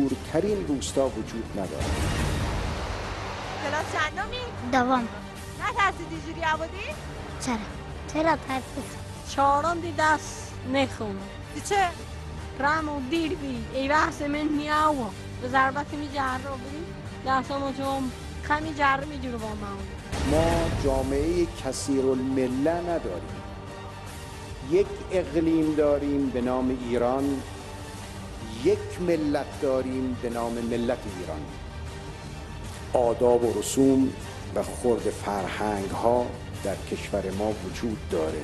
دورترین روستا وجود ندارد کلاس دوام نه نترسید اینجوری عبادی؟ چرا؟ چرا ترسید؟ چهارم دی دست نخون دی چه؟ رامو دیر بی ای بحث من نیاو به ضربت می جهر رو بری دستامو چون کمی جهر می جورو با ما ما جامعه کثیر المله نداریم یک اقلیم داریم به نام ایران یک ملت داریم به نام ملت ایران آداب و رسوم و خرد فرهنگ ها در کشور ما وجود داره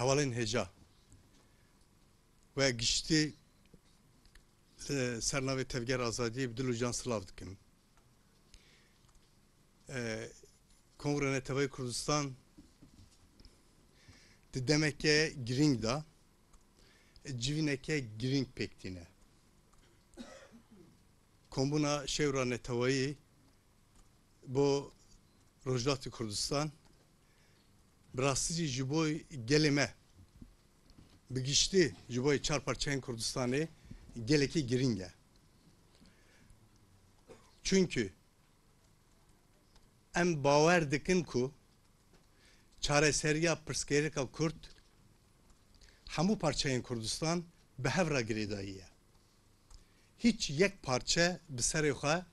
havalin heca ve geçti e, sernavê tevger azadiyê bi dil û can silav dikim. E, Kongrên Tevê Kurdistan di ki giring da e, civineke giring pektine. Kombuna şevra netavayı bu Rojdati Kurdistan Brasici jiboy gelime bigişti jiboy çarparçayın Kurdistan'ı geleki giringe. Çünkü em bawer dikin ku çareseriya pirskerika Kurd hemû parçayên Kurdistan bi hev re girêdayî Hiç yek parçe bi serê xwe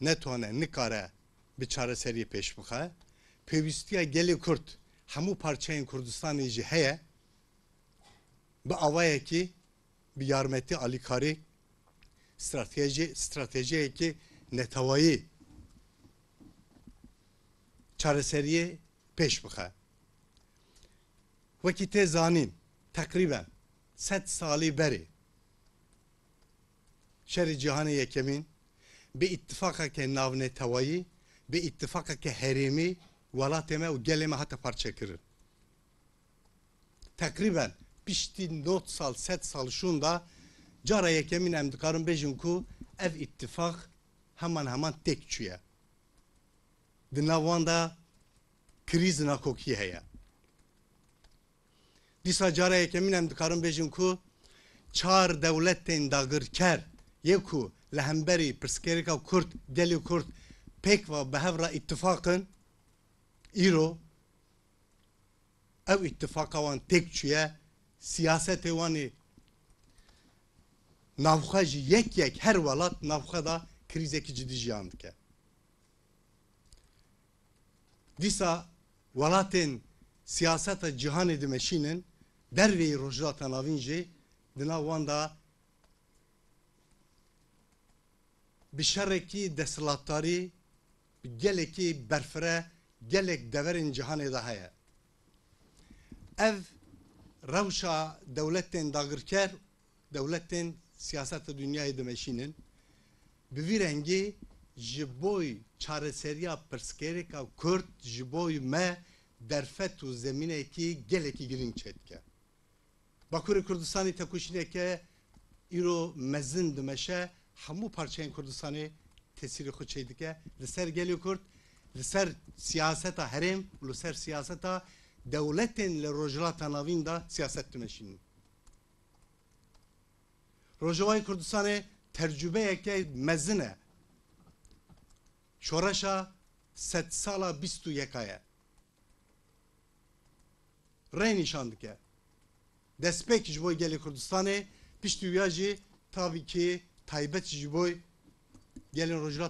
netone nikare bi çareseriyê pêş bixe pevistiya geli Kurt hamu parçayên Kurdistanê jî heye bi ki bir yarmeti alîkarî strateji ki stratejiyekî netewayî çareseriyê pêş bixe. takriben tê zanîn tekriben sed salî berê bir ittifaka yekemîn bi ittifakeke bir ittifaka ittifakeke herimi. Vela temeu geleme hatta parça kırır. Tekriben pişti not sal set sal şunda cara yekemin emdikarın bejin ku ev ittifak hemen hemen tek çüye. Dinavanda kriz nakoki heye. Disa cara yekemin karın bejin ku çar devletin dagır ker yeku lehemberi perskerika kurt geli kurt pek ve behevra ittifakın İro ev ittifaka olan tek çüye siyaset evani navxa jî yek yek her welat navxa da krizekî cidî jiyan dike. Dîsa welatên siyaseta cihanê dimeşînin derveyî rojhilata navîn jê di nav wan da bi şerekî desthilatdarî gelek deverin cihanê de heye. Ev rewşa devletin dağırker, devletin siyaset dünyayê dimeşînin bi vî rengî ji boy çareseriya pirsgirêka Kurd ji boy me derfet û zemînekî gelekî giring çêdike. Bakurê Kurdistanê tekuşîneke îro mezin dimeşe hemû parçeyên Kurdistanê tesîrê xwe çêdike li ser geliyor Kurd li ser siyaseta herem, li ser siyaseta devletên li rojila tenavîn de siyaset dimeşînin. Rojavayê Kurdistanê tercübeyeke mezin e. Şoreşa set sala bîst û yeka ye. Rê nîşan dike. Destpêk ji bo gelê Kurdistanê piştî wîya jî ki taybet ji bo gelên rojila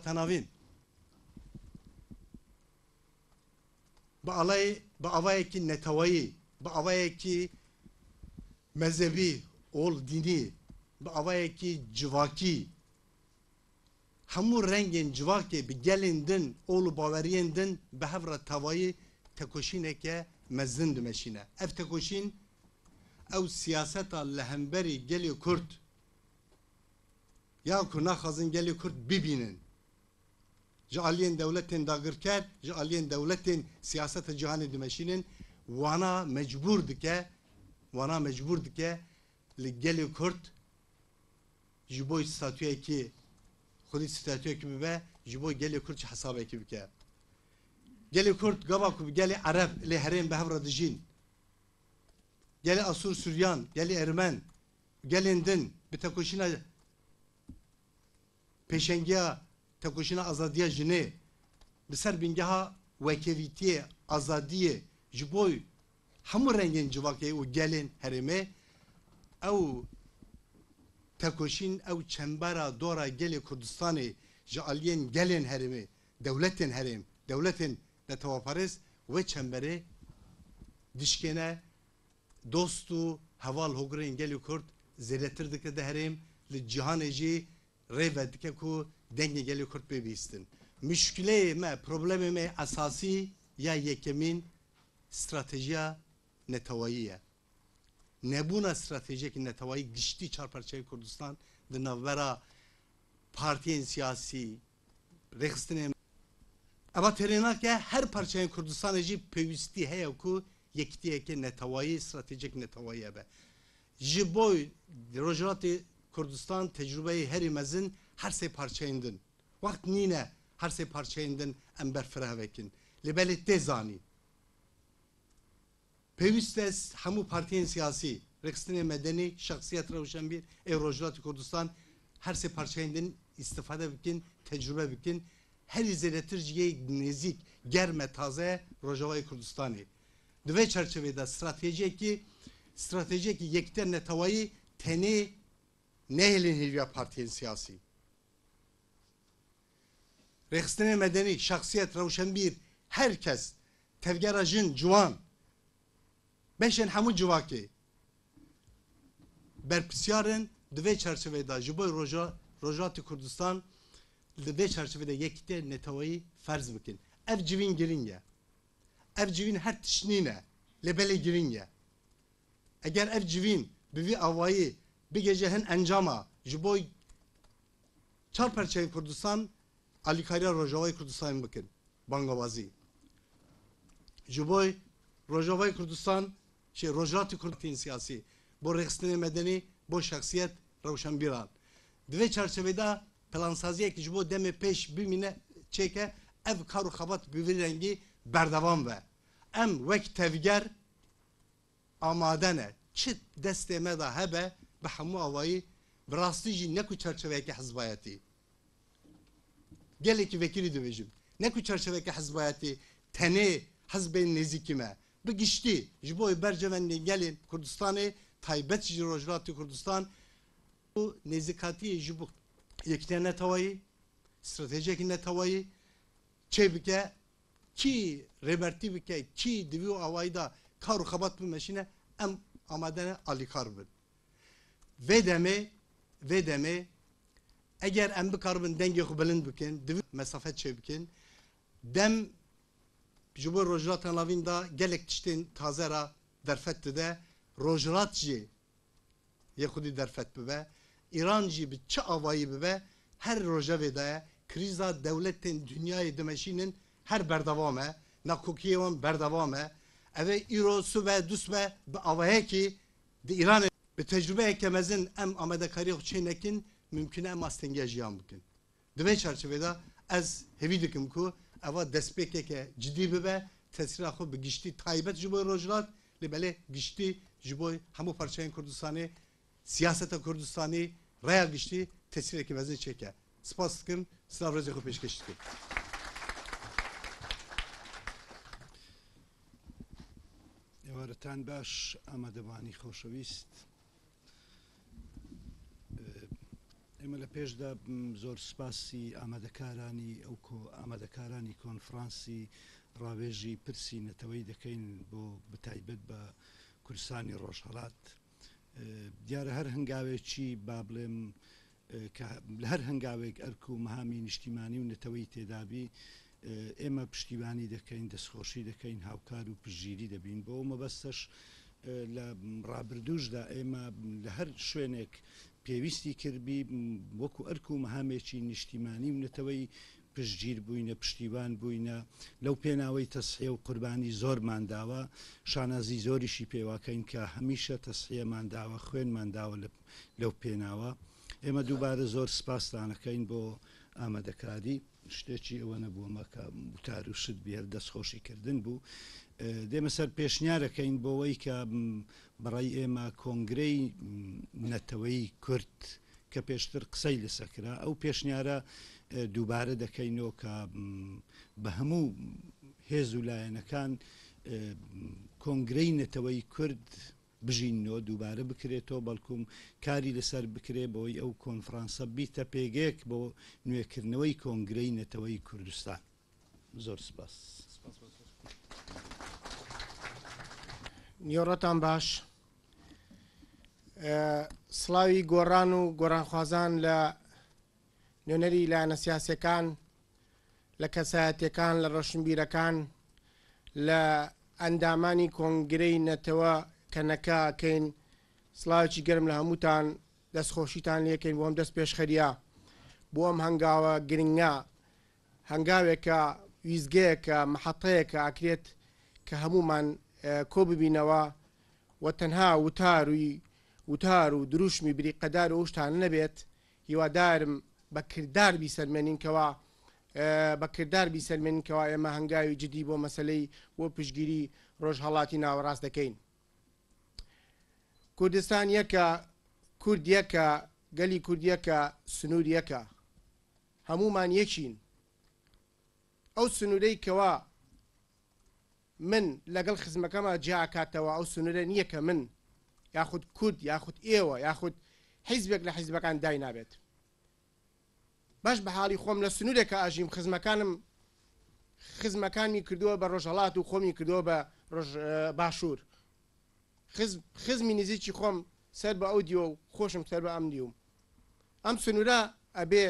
alay, Bağavayeki netavayı, bağavayeki mezhebi, ol dini, bağavayeki civaki, hamur rengin civaki bi gelindin, olu baveriyendin, behevra tavayı tekoşineke mezdin dümeşine. Ev tekoşin, ev siyaseta lehemberi geliyor kurt, Ya kuna hazın geliyor Kürt bibinin ji aliyên devletên dagirker ji aliyên devletên siyaseta cihanê dimeşînin wana mecbur dike wana mecbur dike li gelê kurd ji bo statûyekî xudî statûyekî bibe ji bo gelê kurd hesabekî bike gelê kurd gava ku gelê ereb lê herên bi hev re dijîn gelê asûr suryan gelê ermen gelên din bi tekoşîna peşengiya تکوشینا ازادیا جنه بسر بینگها وکیویتی ازادیه جبوی همو رنگین جواکی و گلین هرمه او تکوشین او چنبرا دورا گل کردستانی جالین گلین هرمه دولتین هرم دولتین لتوافرز و چنبره دشکنه دوستو هوال هوگرین گل کرد زیلتر دکه دهرم لجهان جی ریو دکه کو dengeli kurt bevistin. Müşküle me, problemi me asasi ya yekemin stratejiya netavayiye. buna stratejik netavayi gişti çarparçayı Kurdistan dinavvera partiyen siyasi rextine ama terena ki her parçayı Kurdistan eci pevisti heye ku yektiye ki netavayi stratejik netavayi be. Jiboy Rojati Kurdistan tecrübeyi herimezin هر سه پارچهندن وقت نینه هر سه پارچهندن ام برفره وکن لبل تزانی پیوست از همو پارتیین سیاسی رکستین مدنی شخصیت روشن بیر ایروجلات کردستان هر سه پارچهندن استفاده بکن تجربه بکن her izletirici nezik germe taze Rojava'yı Kurdistan'ı. Dve çerçevede strateji ki strateji ki yekten netavayı teni nehelin hilya partiyen siyasi. Reksleme medeni, şahsiyet, bir herkes. Tevgerajın, cuvan. Beşen hamu civaki. berpisyarın dve çerçevede jibo roja rojati Kurdistan dve çerçevede yekte netavayı ferz bikin. Ev civin girin ya. Ev civin her tişnine lebele girin ya. Eğer ev civin bivi avayı bir gece hen encama jibo çarperçeyi Kurdistan аликария рожаваи курдистан бикин бангавазӣ ҷубои рожаваи курдистан чи рожати курдин сиёсӣ бо рехстини маданӣ бо шахсият равшанбиранд две чарчавида плансазие ки ҷубо даме пеш бимине че ке ав кару хабат бивирангӣ бардавам ве ам век тевгер амадане çi destê me da hebe bi hemû awayî bi rastî jî ne ku çerçeveyekê hizbayetî geleki vekili dövecim. Ne ku çerçeveki hizbayeti teni hizbeyin nezikime. Bu gişti. Jiboy bercevenli gelin Kurdistan'ı taybet jirojrati Kurdistan bu nezikati jibu yeklerine tavayı stratejik stratejikine tavayı çevike ki reberti bike ki divi avayda karu kabat bu meşine em amadene alikar bin. Ve deme ve deme اگر ام بکاربن دنگی خو بلند بکن دو مسافت چه بکن دم جبر رجلات ناوین دا گلک تشتین تازه را درفت ده رجلات جی یه خودی درفت ببه ایران جی به چه آوایی ببه هر رجا ویده کریزا دولتین دنیای دمشینن هر بردوامه نکوکیه وان بردوامه اوه ایرو سوبه دوسبه به آوایی که دی ایران به تجربه کمزن ام آمده کاری خو چینکین ممکنه ماستنگی استنگاجیان بکن دوی چرچه دا از هوی دکم که اوا به که جدی ببه تاثیر خو به گشتی تایبت جبوی روجلات لبله گشتی جبوی همو پرچه کردستانی سیاست کردستانی رای گشتی تاثیر که وزن چکه سپاس کن سلام روزی خوب پیش کشتی ئێوارەتان باش ئامادەبانی خۆشەویست. ئێمە لە پێشدا زۆر سپاسی ئامادەکارانی ئەو ئامادەکارانی کۆنفرانسی ڕاوێژی پرسی نەتەوەی دەکەین بۆ بتایبەت بە کورسانی ڕۆژهڵات دیارە هەر هەنگاوێکی با بڵێم هەر هەنگاوێک ئەرک و مەهامی نیشتیمانی و نەتەوەی تێدابی ئێمە پشتیبانی دەکەین دەستخۆشی دەکەین هاوکار و پژگیری دەبین بۆ مەبەستەش لە ڕابردوشدا ئێمە لە هەر شوێنێک پێویستی کردبی وەکو ئەرک و مەهامێکی نیشتیمانی منەتەوەی پشتگیر بووینە پشتیبان بووینە لەو پێناوەی تەسحێ و قوربانی زۆرمان داوە شانازی زۆریشی پێواکەین کە هەمیشە تەسحێمان داوە خوێنمان داوە لەو پێناوە ئێمە دووبارە زۆر سپاسدانەکەین بۆ ئامادەکاری شتێکی ئەوە نەبوومەکە وتار و شت بێر دەستخۆشیکردن بوو دێمە سەر پێشنیارەکەین بۆەوەی کە بەڕای ئێمە کۆنگرەی نەتەوەی کورت کە پێشتر قسەی لەسەکرا ئەو پێشنیارە دووبارە دەکەینەوە کە بە هەموو هێز و لایەنەکان کۆنگرەی نەتەوەی کورد بژینەوە دووبارە بکرێتەوە بەڵکوم کاری لەسەر بکرێ بەوەی ئەو کۆنفرانسە بیتە پێگەیەک بۆ نوێکردنەوەی کۆنگرەی نەتەوەی کوردستان زۆر سپاس. نیۆڕەتان باش سڵاوی گۆڕان و گۆڕانخوازان لە نوێنەری لایەنە سیاسەکان لە کەسایەتەکان لە ڕەشنبیرەکان لە ئەندامانی کۆنگرەی نەتەوە کەنەکەکەین سڵاوی گەرم لە هەمووتان دەستخۆشیتان لەکەین بۆم دەست پێشخەریە بۆ ئەم هەنگاوە گرنگە هەنگاوێکە ویزگەیەکە مەحەتەیەکە ئاکرێت کە هەمومان کۆ ببینەوە و تەنها وتاروی وتار و دروشمی بریقەدار و شتان نەبێت هیوادارم بە کردار بیسەرمێنینکەوە بەکردار بیسەرمێنکەوە ئێمە هەنگاوی جدی بۆ مەسلەی بۆ پشگیری ڕۆژهڵاتی ناوەڕاست دەکەین. کوردستان یەکە کوردیەکە گەلی کوردیەکە سنووریەکە هەمومان یەکین ئەو سنوورەی کەوا من لەگەڵ خزمەکەمە جیاکاتەوە ئەو سنوورە نییە کە من یاخود کورد یاخود ئێوە یاخود حیزبێک لە حیزبەکان دای نابێت باش بە حاڵی خۆم لە سنوورێکە ئاژیم خزمەکانم خزمەکانی کردووە بە ڕۆژهڵات و خۆمی کردووە بە باشوور خزمی نزیکی خۆم سەر بە ئەو دیوە و خۆشم سەر بە ئەم دیوم ئەم سنوورە ئەبێ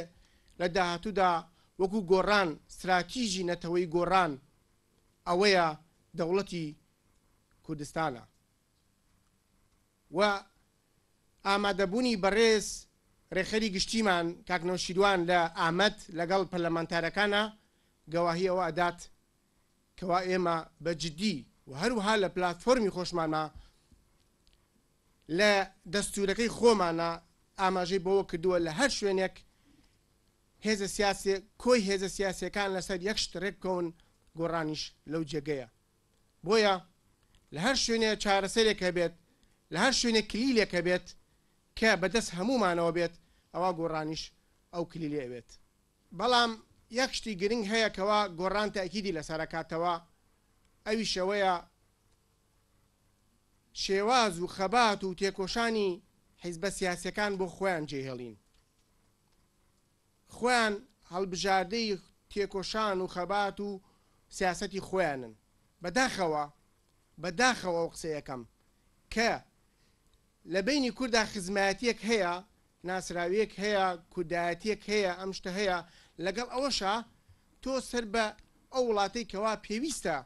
لە داهاتوودا وەکو گۆڕان استراتیژی نەتەوەی گۆڕان ئەوەیە دەوڵەتی کوردستانە و ئامادەبوونی بەڕێز ڕێخەری گشتیمان کاکنەوشیدوان لە ئامەد لەگەڵ پەرلەمانتارەکانە گەواهیەوە ئەدات کەوا ئێمە بە جددی و هەروها لە پلتفۆمی خۆشمانە لە دەستورەکەی خۆمانە ئاماژەی بۆەوە کردووە لە هەر شوێنێک هێزە سیاسی کۆی هێزە سیاسەکان لەسەر یەک شتێک کۆن گۆڕانیش لەو جێگەیە بۆیە لە هەر شوێنێ چارەسەرێکە بێت لە هەر شوێنێ کلیلێکە بێت کە بەدەست هەمومانەوە بێت ئەوە گۆڕانیش ئەو کلیلێ بێت بەڵام یەک شتی گرنگ هەیەکەوە گۆڕان تاکیدی لە سەرکاتەوە ئەوی شەوەیە شێواز و خەبات و تێکۆشانی حیزبە سیاسەکان بۆ خۆیان جێهێڵین خۆیان هەڵبژاردەی تێکۆشان و خەبات و سیاسەتی خۆیانن بەداخەوە بەداخەوە ئەو قسەیەکەم کە لە بینی کووردا خزمەتیەک هەیە ناسراویەک هەیە کودایەتیەک هەیە ئەم شتە هەیە لەگەڵ ئەوەشە تۆ سەر بە ئەو وڵاتی کەوا پێویستە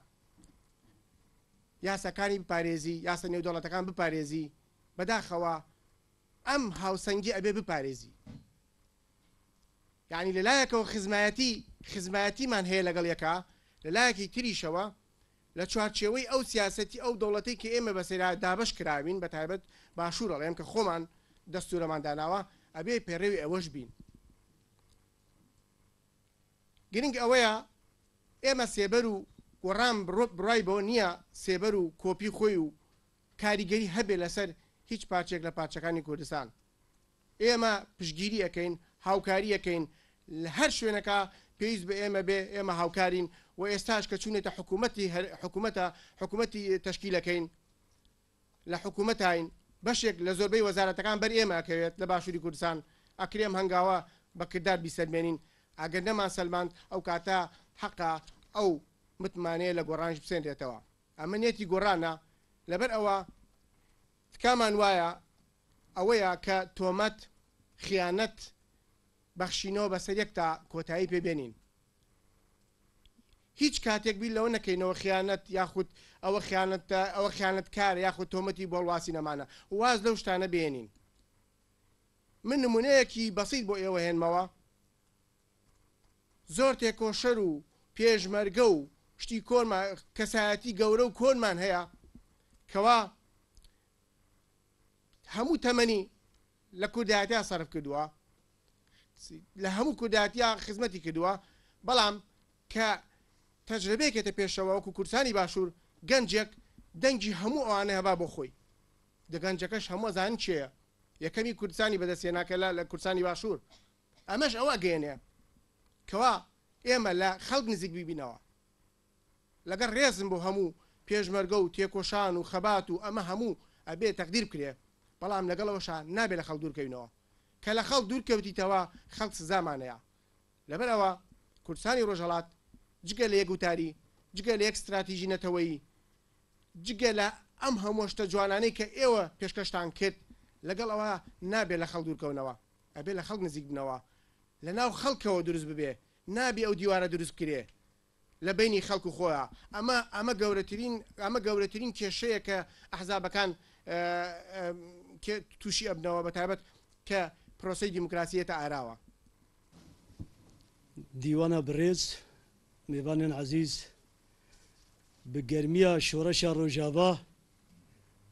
یاسەکانی بپارێزی یاسە نێودەڵەتەکان بپارێزی بەداخەوە ئەم هاوسەنگی ئەبێ بپارێزی یعنی لەلایەکەوە خزمەتی خزمەتیمان هەیە لەگەڵ یەکە لەلایەکی تریشەوە لە چوارچێوەی ئەو سیاستی ئەو دەوڵەتی کە ئێمە بەسێرا دابش کراوین بە تایبەت باشوورەڵێم کە خۆمان دەستورەمانداناوە ئەبێ پێڕێوی ئەوەش بین. گرنگ ئەوەیە ئێمە سێبەر و گۆڕام بڕۆت بڕای بۆ نییە سێبەر و کۆپی خۆی و کاریگەری هەبێ لەسەر هیچ پارچێک لە پارچەکانی کوردستان. ئێمە پشگیری ئەەکەین هاوکاری ئەەکەین لە هەر شوێنەکە پێویست بە ئێمە بێ ئێمە هاوکارین و ئێستاش کە چونێتە حکوومەتی حکوومەتە حکوومەتی تشکیلەکەین لە حکوومەتین بەشێک لە زۆربەی وەزارەتەکان بەر ئێمەکەوێت لە باشووری کوردستان ئەکرێم هەنگاوە بەکردار بیسەرمێنین ئەگەر نەمان سەلماند ئەو کاتە حەقا ئەو متمانەیە لە گۆڕانش بسێنرێتەوە ئەمە نێتی گۆڕانە لەبەر ئەوە تکامان وایە ئەوەیە کە تۆمەت خیانەت بەخشینەوە بەسەر یەکتا کۆتایی پێبێنین هیچ کاتێک بی لەوە نەکەینەوە خیانەت یاخود ئەوە خیانەت ئەوە خیانەت کار یاخود تۆمەتی بۆڵواسی نەمانە واز لەو شتانە بێنین من نمونەیەکی بەسییت بۆ ئێوە هێنمەوە زۆر تێکۆشەر و پێشمەرگە و شتی کۆرمان کەسایەتی گەورە و کۆنمان هەیە کەوا هەموو تەمەنی لە کوردایەتیا سەرف کردووە لە هەموو کوداتیا خزمەتی کردووە بەڵام کە تەجربەیەکێتە پێشەوەکو کورسانی باشوور گەنجێک دەنگی هەموو ئەوانە هەبا بۆ خۆی دەگەنجەکەش هەموو زان چێە یەکەمی کورسانی بەدەستێناکە لە کورسانی باشوور ئەمەش ئەوە گەێنێ کەوا ئێمە لە خەڵک نزیک ببینەوە لەگەر ڕێزم بۆ هەموو پێشمەرگە و تێکۆشان و خەبات و ئەمە هەموو ئەبێ تەقدیر بکرێ بەڵام لەگەڵەوەش نابێت لە خەڵ دوورکەینەوە کە لە خەڵ دوورکەوتیتەوە خەڵ سزامانەیە لەبەرەوە کورسانی ڕۆژەڵات جگە لە یەک وتاری جگە لە یەک استراتیژی نەتەوەی جگە لە ئەم هەمۆشتە جوانانەی کە ئێوە پێشکەشتان کرد لەگەڵ ئەوە نابێت لە خەڵ دوورکەونەوە ئەبێ لە خەڵ نزیک بنەوە لە ناو خەڵکەوە دروست ببێ نابێ ئەو دیوارە دروست کرێ لە بینی خەڵکو خۆیە ئەمە ئەمە گەورەترین ئەمە گەورەترین کێشەیە کە ئەحزابەکان تووشی ئەبنەوە بەتابەت کە پرۆسی دیموکراسیەتە ئاراوە دیوانە برێز میوانین عزیز به گرمیا شورش روجاوا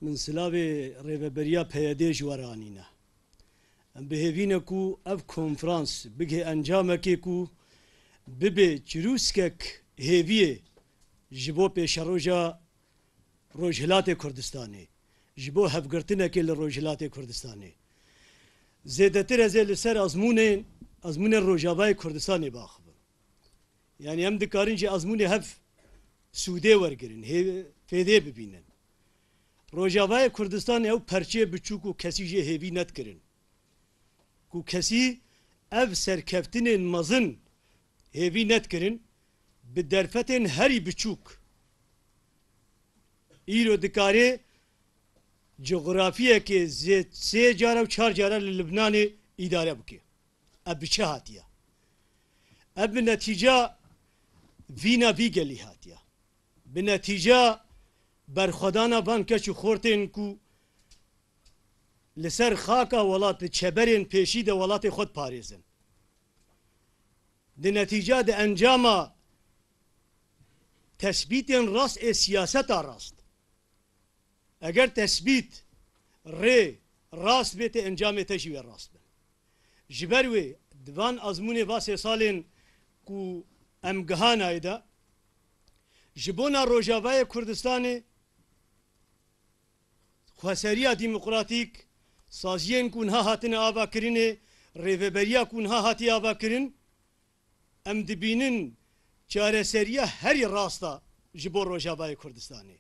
من سلاو ریبریا پیاده جوارانینا ام به هوینه کو اف کنفرانس بگه انجام کی کو ببه چروسکک هویه جبو پیش روجا روجهلات کردستانی جبو هفگرتنه که لروجهلات کردستانی زیدتر از لسر ازمونه ازمون روجاوای کردستانی باخ Yani هم دکارن جه ازمون هف سوده ورگرن هی فیده ببینن روجاوای کردستان او پرچه بچوک و کسی جه هیوی نت کرن کو کسی ev serkeftinên mazin hêvî netkirin bi derfetên herî biçûk îro dikarê coğrafiyekê zê sê cara û çar cara li Libnanê îdare bike ev bi çi hatiye netice. وینا بیگلی هاتیه به نتیجه برخدانا بانکه چو خورتین کو لسر خاکا ولات چبرین پیشی ده ولات خود پاریزن ده نتیجه ده انجام تثبیت راست ای سیاست راست اگر تثبیت ری راست بیت انجام تجوی راست بن جبروی دوان ازمون واسه سالین کو ام گهان ایدا جبونا روجاوای کردستان خواسریا دموکراتیک سازیین کون ها هاتن آوا کرین ریوبریا کون ها هاتی آوا کرین ام دبینن چاره سریا هری راستا جبو روجاوای کردستانی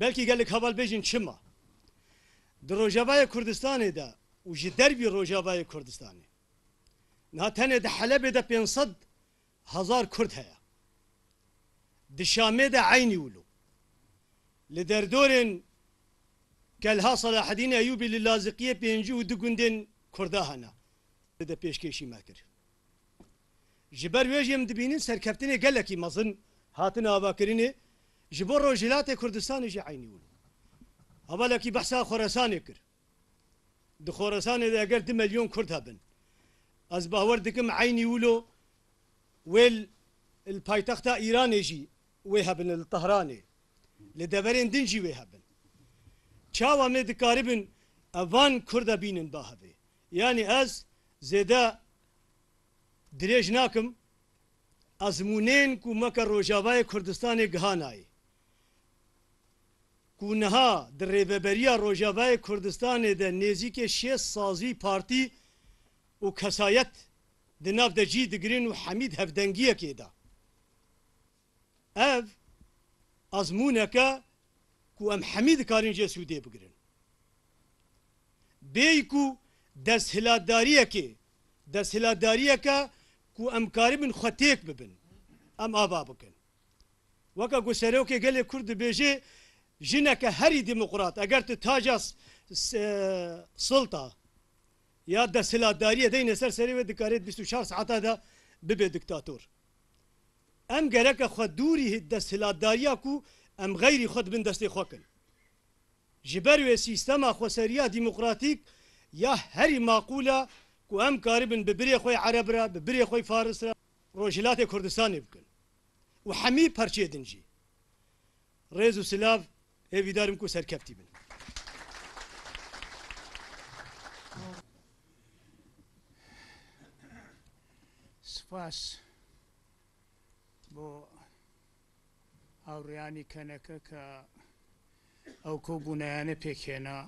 بلکی گلک حوال بیجن چما در روجاوای کردستانی ده و جدر بی روجاوای کردستانی نه تنه ده حلب ده 500 هزار کرد هەیە دشامێدا عینی ولو لە دەردۆرن کەلها سەلاحدین ئەیوبی لە لازقیە پێنج و دوگوندێن کوردا هەنا دە پێشکێشی ماکرد ji ber wê em dibînin serkeftinê gelekî mezin hatin avakirinê ji bo Rojhilatê Kurdistanê jî aynî bûn. Hevalekî behsa Xorasanê kir. Di Xorasanê de eger di milyon Kurd hebin. Ez bawer dikim aynî wilo والبايتخت إيراني جي وهبن الطهراني لدبرين دنجي وهبن چاوا مي دكاربن أفان كردا بينن باهبي يعني أز زيدا دريج ناكم أزمونين كو مكا روجاواي كردستاني غهاناي کو نها در ریبریا روجاوای کردستان ده نزدیک 6 سازی پارتی و کسایت di nav de jî digirin û hemîd hevdengiyekê da ev azmûneke ku em hemî dikarin jê sûdê bigirin bêy ku desthiladariyekê desthiladariyeke ku em karibin xwe têk bibin em ava bikin weka ku serokê gelê kurd dibêje jineke herî demokrat eger tu taja sulta ya da silahdariyê de neser serê ve dikarê 24 saeta de bibe diktator. Em gereke xwe dûrî de silahdariya ku em xeyrî xwe dibin destê xwe kin. Ji ber wê sîstema xweseriya demokratîk ya herî maqula ku em karibin bi birê xwe Arab re bi birê xwe Faris re Rojhilatê Kurdistanê bikin. û hemî perçê din jî. Rêz û silav hêvîdarim ku serkeftî bin. سوپاس بۆ هاوڕیانی کەنەکە کە ئەو کۆبوونیانە پێکێنا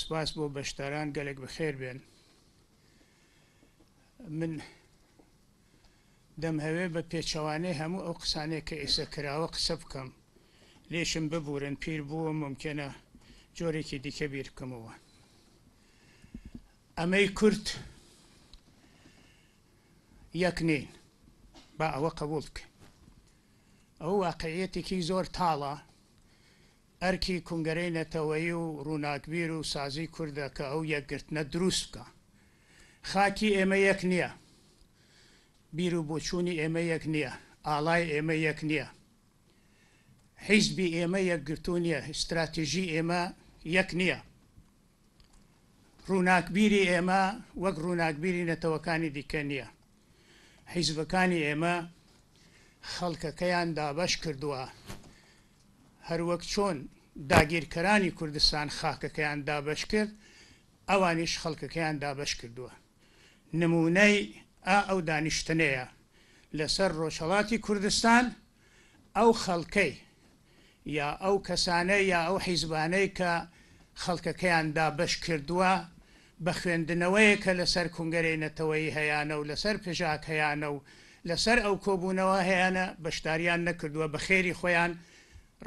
سپاس بۆ بەشتاران گەلێک بەخێر بێن من دەم هەوێ بە پێچەوانەی هەموو ئەو قسانێک کە ئێسە کراوە قسە بکەم لێشم ببورن پیر بووە ممکنە جۆرێکی دیکە بیرکەمەوە ئەمەی کورت یەک نین با ئەوە قبول بکە ئەو واقعەتێکی زۆر تاڵە ئەرکی کونگەرەی نەتەوەی و ڕووناکبیر و سازی کوردەکە ئەو یەکگرتنە دروست بکە خاکی ئێمە یەک نییە بیر و بۆچووی ئێمە یەک نییە ئاڵای ئێمە یەک نییە حیزبی ئێمە یەکگرتونیە استراتیژی ئێمە یەک نییە ڕووناکبیری ئێمە وەک ڕووناکبیری نەتەوەکانی دیکە نییە حیزبەکانی ئێمە خەڵکەکەیان دابش کردووە هەروەک چۆن داگیرکەرانی کوردستان خاکەکەیان دابش کرد ئەوانیش خەڵکەکەیان دابش کردووە نمونەی ئا ئەو دانیشتنەیە لەسەر ڕۆژهڵاتی کوردستان ئەو خەڵکەی یا ئەو کەسانە یا ئەو حیزبانەی کە خەڵکەکەیان دابش کردووە بە خوێندنەوەی کە لەسەر کونگەرەی نەتەوەی هەیەە و لەسەر پێژاک هەیەە و لەسەر ئەو کۆبوونەوە هەیەە بەشداریان نەکردووە بە خێری خۆیان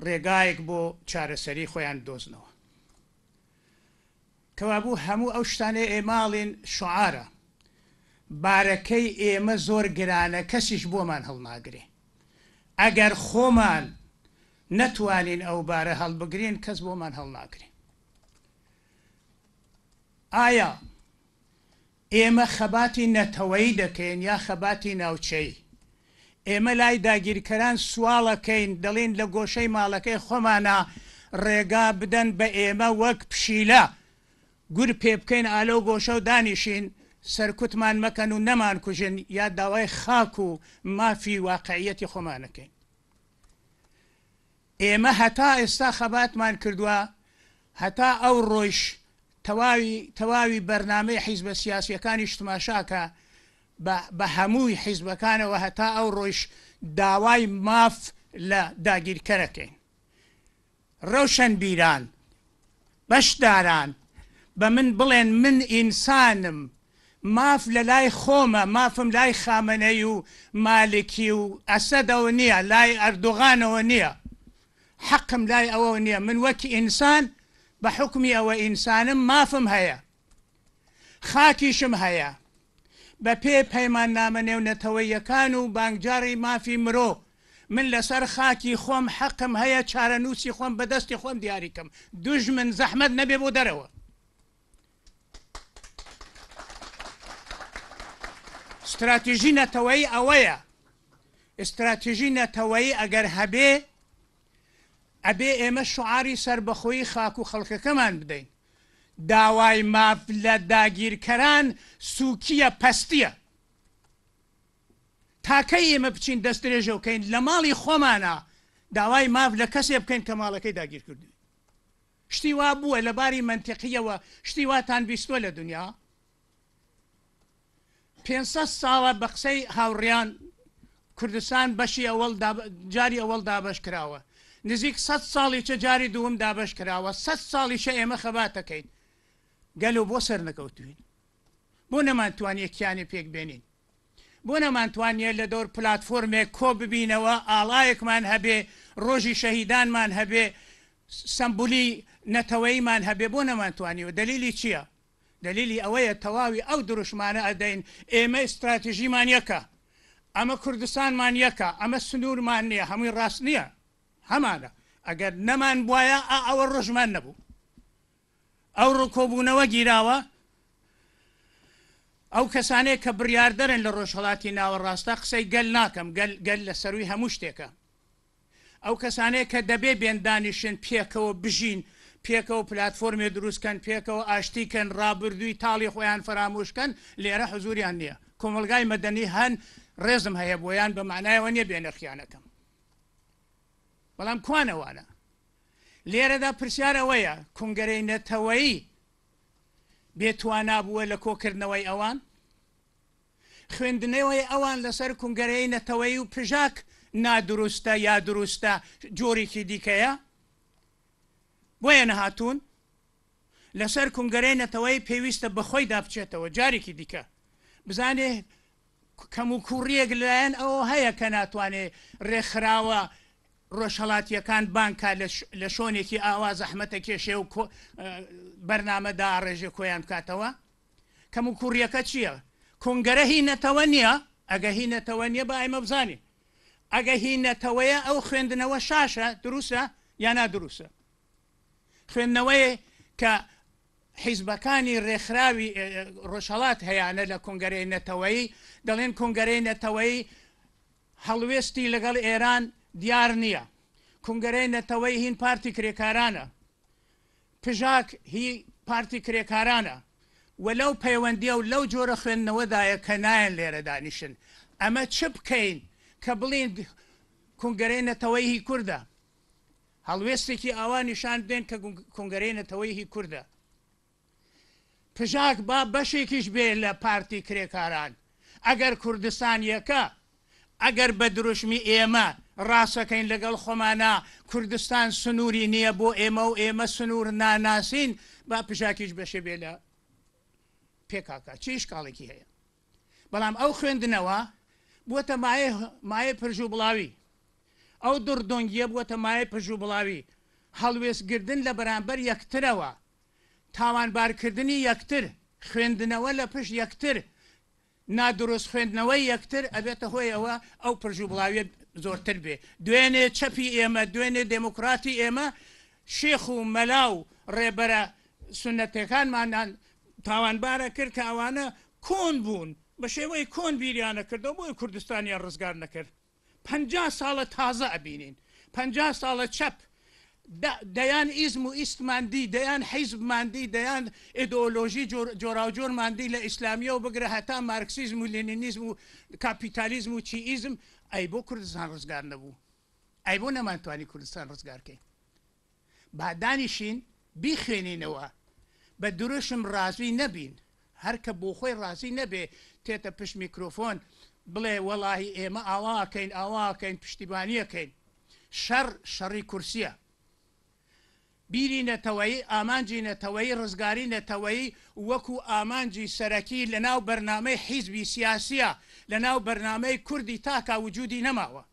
ڕێگایەک بۆ چارەسەری خۆیان دۆزنەوە. کەوابوو هەموو ئەو شتانێ ئێماڵین شعاە بارەکەی ئێمە زۆر گرانە کەسیش بۆمان هەڵناگرێ ئەگەر خۆمان نەتوانین ئەو بارە هەڵبگرین کەس بۆمان هەڵناگرین ئایا ئێمە خەباتی نەتەوەی دەکەین یا خەباتی ناوچەی ئێمە لای داگیرکەران سوواڵەکەین دەڵین لە گۆشەی ماڵەکەی خۆمانە ڕێگا بدەن بە ئێمە وەک پشیلە گور پێ بکەین ئالۆ گۆشە و دانیشین سەرکوتمان مەکەن و نەمان کوژن یا داوای خاک و مافی واقعیەتی خۆمانەکەین ئێمە هەتا ئێستا خەباتمان کردووە هەتا ئەو ڕۆیش تەواوی تەواوی بەرنمەی حیز بە سیاسیەکانی شتماشاکە بە هەمووی حیزبەکانەوە هەتا ئەو ڕۆیش داوای ماف لە داگیرکەرەکەین ڕەوشەن بیران بەشداران بە من بڵێن من ئینسانم ماف لە لای خۆمە مافم لای خامنەی و مالکی و ئەسەدەوە نییە لای ئەردوغانەوە نییە حەقم لای ئەوە نییە من وەکی ئینسان بە حکمی ئەوە ئینسانم مافم هەیە خاکیشم هەیە بە پێ پەیمان نامە نێونەتەوەیەکان و بانگجاری مافی مرۆ من لەسەر خاکی خۆم حەقم هەیە چارەنووسی خۆم بەدەستی خۆم دیاریکەم دوژ من زەحمت نەبێ بۆ دەرەوە استراتیژی نەتەوەی ئەوەیە استراتیژی نەتەوەی ئەگەر هەبێ ئەبێ ئێمە شعاری سربەخۆی خاک و خەڵکەکەمان بدەین داوای ماف لە داگیرکەران سوکیە پستیە تاکەی ئێمە بچین دەست درێژە بکەین لە ماڵی خۆمانە داوای ماف لە کەسێ بکەین کە ماڵەکەی داگیر کردوی شتی وا بووە لە باری منتیقیەوە شتی واتان بیستۆ لە دنیا پێ ساڵە بە قسەی هاوڕیان کوردستان بەشی ئەوەڵ جاری ئەوەڵ دابش کراوە نزیک 100 ساڵی چە جاری دووەم دابش کراوە 100 ساڵیشە ئێمە خەباتەکەین گەلو بۆ سەر نەکەوتوین بۆ نەمانتوانی یەکیانی پێک بێنین بۆ نەمانتوانە لە دەور پلتفۆرمێک کۆ ببینەوە ئاڵایەکمان هەبێ ڕۆژی شەهیدانمان هەبێ سمبولی نەتەوەیمان هەبێ بۆ نەمانتوانیەوە دلیلی چییە؟ دلیلی ئەوەیە تەواوی ئەو دروشمانە ئەدەین ئێمە استراتیژیمان یەکە ئەمە کوردستانمان یەکە ئەمە سنوورمان نییە هەمووی ڕاست نییە هەمانە ئەگەر نەمان وایە ئەوە ڕۆژمان نەبوو ئەو ڕکۆبوونەوە گیراوە ئەو کەسانەیە کە بریاردەرن لە ڕۆژهڵاتی ناوەڕاستە قسەی گەل ناکەم گەل لە سەروی هەموو شتێکە ئەو کەسانەیە کە دەبێ بێندانیشن پێکەوە بژین پێکەوە پلتفۆرمێ دروستکەن پێکەوە ئاشتیکەن ڕابردووی تاڵی خۆیان فراموشکن لێرە حزوریان نییە کۆمەلگای مەدەنی هەن ڕێزم هەیە بۆیان بە معنایەوە نیە بێنە خیانەکەم بەڵام کوانەوانە لێرەدا پرسیارەوەیە کنگەرەی نەتەوەی بێتوانە بووە لە کۆکردنەوەی ئەوان خوێندنەوەی ئەوان لەسەر کنگەرەی نەتەوەی و پژاک نادروستە یا دروستە جۆرێکی دیکەیە بۆیە نەهاتوون لەسەر کنگەرەی نەتەوەی پێویستە بەخۆی دابچێتەوە جارێکی دیکە بزانێ کەم و کوڕیەک لایەن ئەوە هەیە کە ناتوانێت ڕێکخراوە ڕۆژهڵاتیەکان بانکە لە شۆنێکی ئاوا زەحمەتە کێشێ و بەرنامەدا ڕێژێ کۆیان بکاتەوە کەم و کوڕیەکە چییە؟ کۆنگەرە هینەتەوە نییە ئەگە هینەتەوە نییە بە ئەمە بزانێ ئەگە هینەتەوەیە ئەو خوێندنەوە شاشە دروستە یانا دروستە خوێندنەوەی کە حیزبەکانی ڕێکخراوی ڕۆژهڵات هەیەە لە کۆنگەرەی نەتەوەی دەڵێن کۆنگەرەی نەتەوەی هەڵوێستی لەگەڵ ئێران دیار نییە کنگەرەی نەتەوەی هین پارتی کرێکارانە پژاک هی پارتی کرێکارانە و لەو پەیوەندی و لەو جۆرە خوێندنەوەدایە کە نایەن لێرە دانیشن ئەمە چ بکەین کە بڵین کنگەرەی نەتەوەی هی کووردە هەڵوێستێکی ئەوان نیشان دێن کە کنگەرەی نەتەوەی هی کووردە پژاک با بەشێکیش بێ لە پارتی کرێکاران ئەگەر کوردستان یەکە ئەگەر بە دروشمی ئێمە ڕاستەکەین لەگەڵ خۆمانە کوردستان سنووری نییە بۆ ئێمە و ئێمە سنوور ناناسین با پژاکیش بەشێ بێ لە پێکاکە چیش کاڵێکی هەیە بەڵام ئەو خوێندنەوە بووە مایە مایە پرژوو بڵاوی ئەو دوردۆنگیە بووە مایە پژوو بڵاوی هەڵوێستگردن لە بەرامبەر یەکترەوە تاوانبارکردنی یەکتر خوێندنەوە لە پشت یەکتر نادرست خوێندنەوەی یەکتر ئەبێتە هۆیەوە ئەو پرژوو بڵاوێت زۆرتر بێ دوێنێ چەپی ئێمە دوێنێ دموکراتی ئێمە شێخ و مەلاو ڕێبەرە سنەتەکانمانان تاوانبارە کرد کە ئەوانە کۆن بوون بە شێوەی کۆن بیریانە کردەوە بۆی کوردستانیان ڕزگار نەکرد پ ساڵە تازە ئەبینین پ ساڵە چەپ دەیان ئیزم و ئیسماندی دەیان حیزبماندی دەیان ئیدۆلۆژی جۆراوجۆرماندی لە ئیسلامیەوە بگرە هەتا مارکسیزم و لێنینیزم و کاپیتالیزم و چیئیزم ئەی بۆ کوردستان ڕزگار نەبوو ئەی بۆ نەمانتوانی کوردستان ڕزگارکەین بادانیشین بیخوێنینەوە بە درشم ڕازوی نەبین هەرکە بۆ خۆی ڕازی نەبێ تێتە پشت میکرۆفۆن بڵێ وەڵی ئێمە ئاواکەین ئاواکەین پشتیبانیەکەین شەڕ شەڕی کورسیە بیری نەتەوەی ئامانجی نەتەوەی ڕزگاری نەتەوەی وەکو ئامانجی سەرەکی لەناو بەرنامەی حیزبی سیاسە لە ناو بەرنمەی کوردی تاکا وجودی نەماوە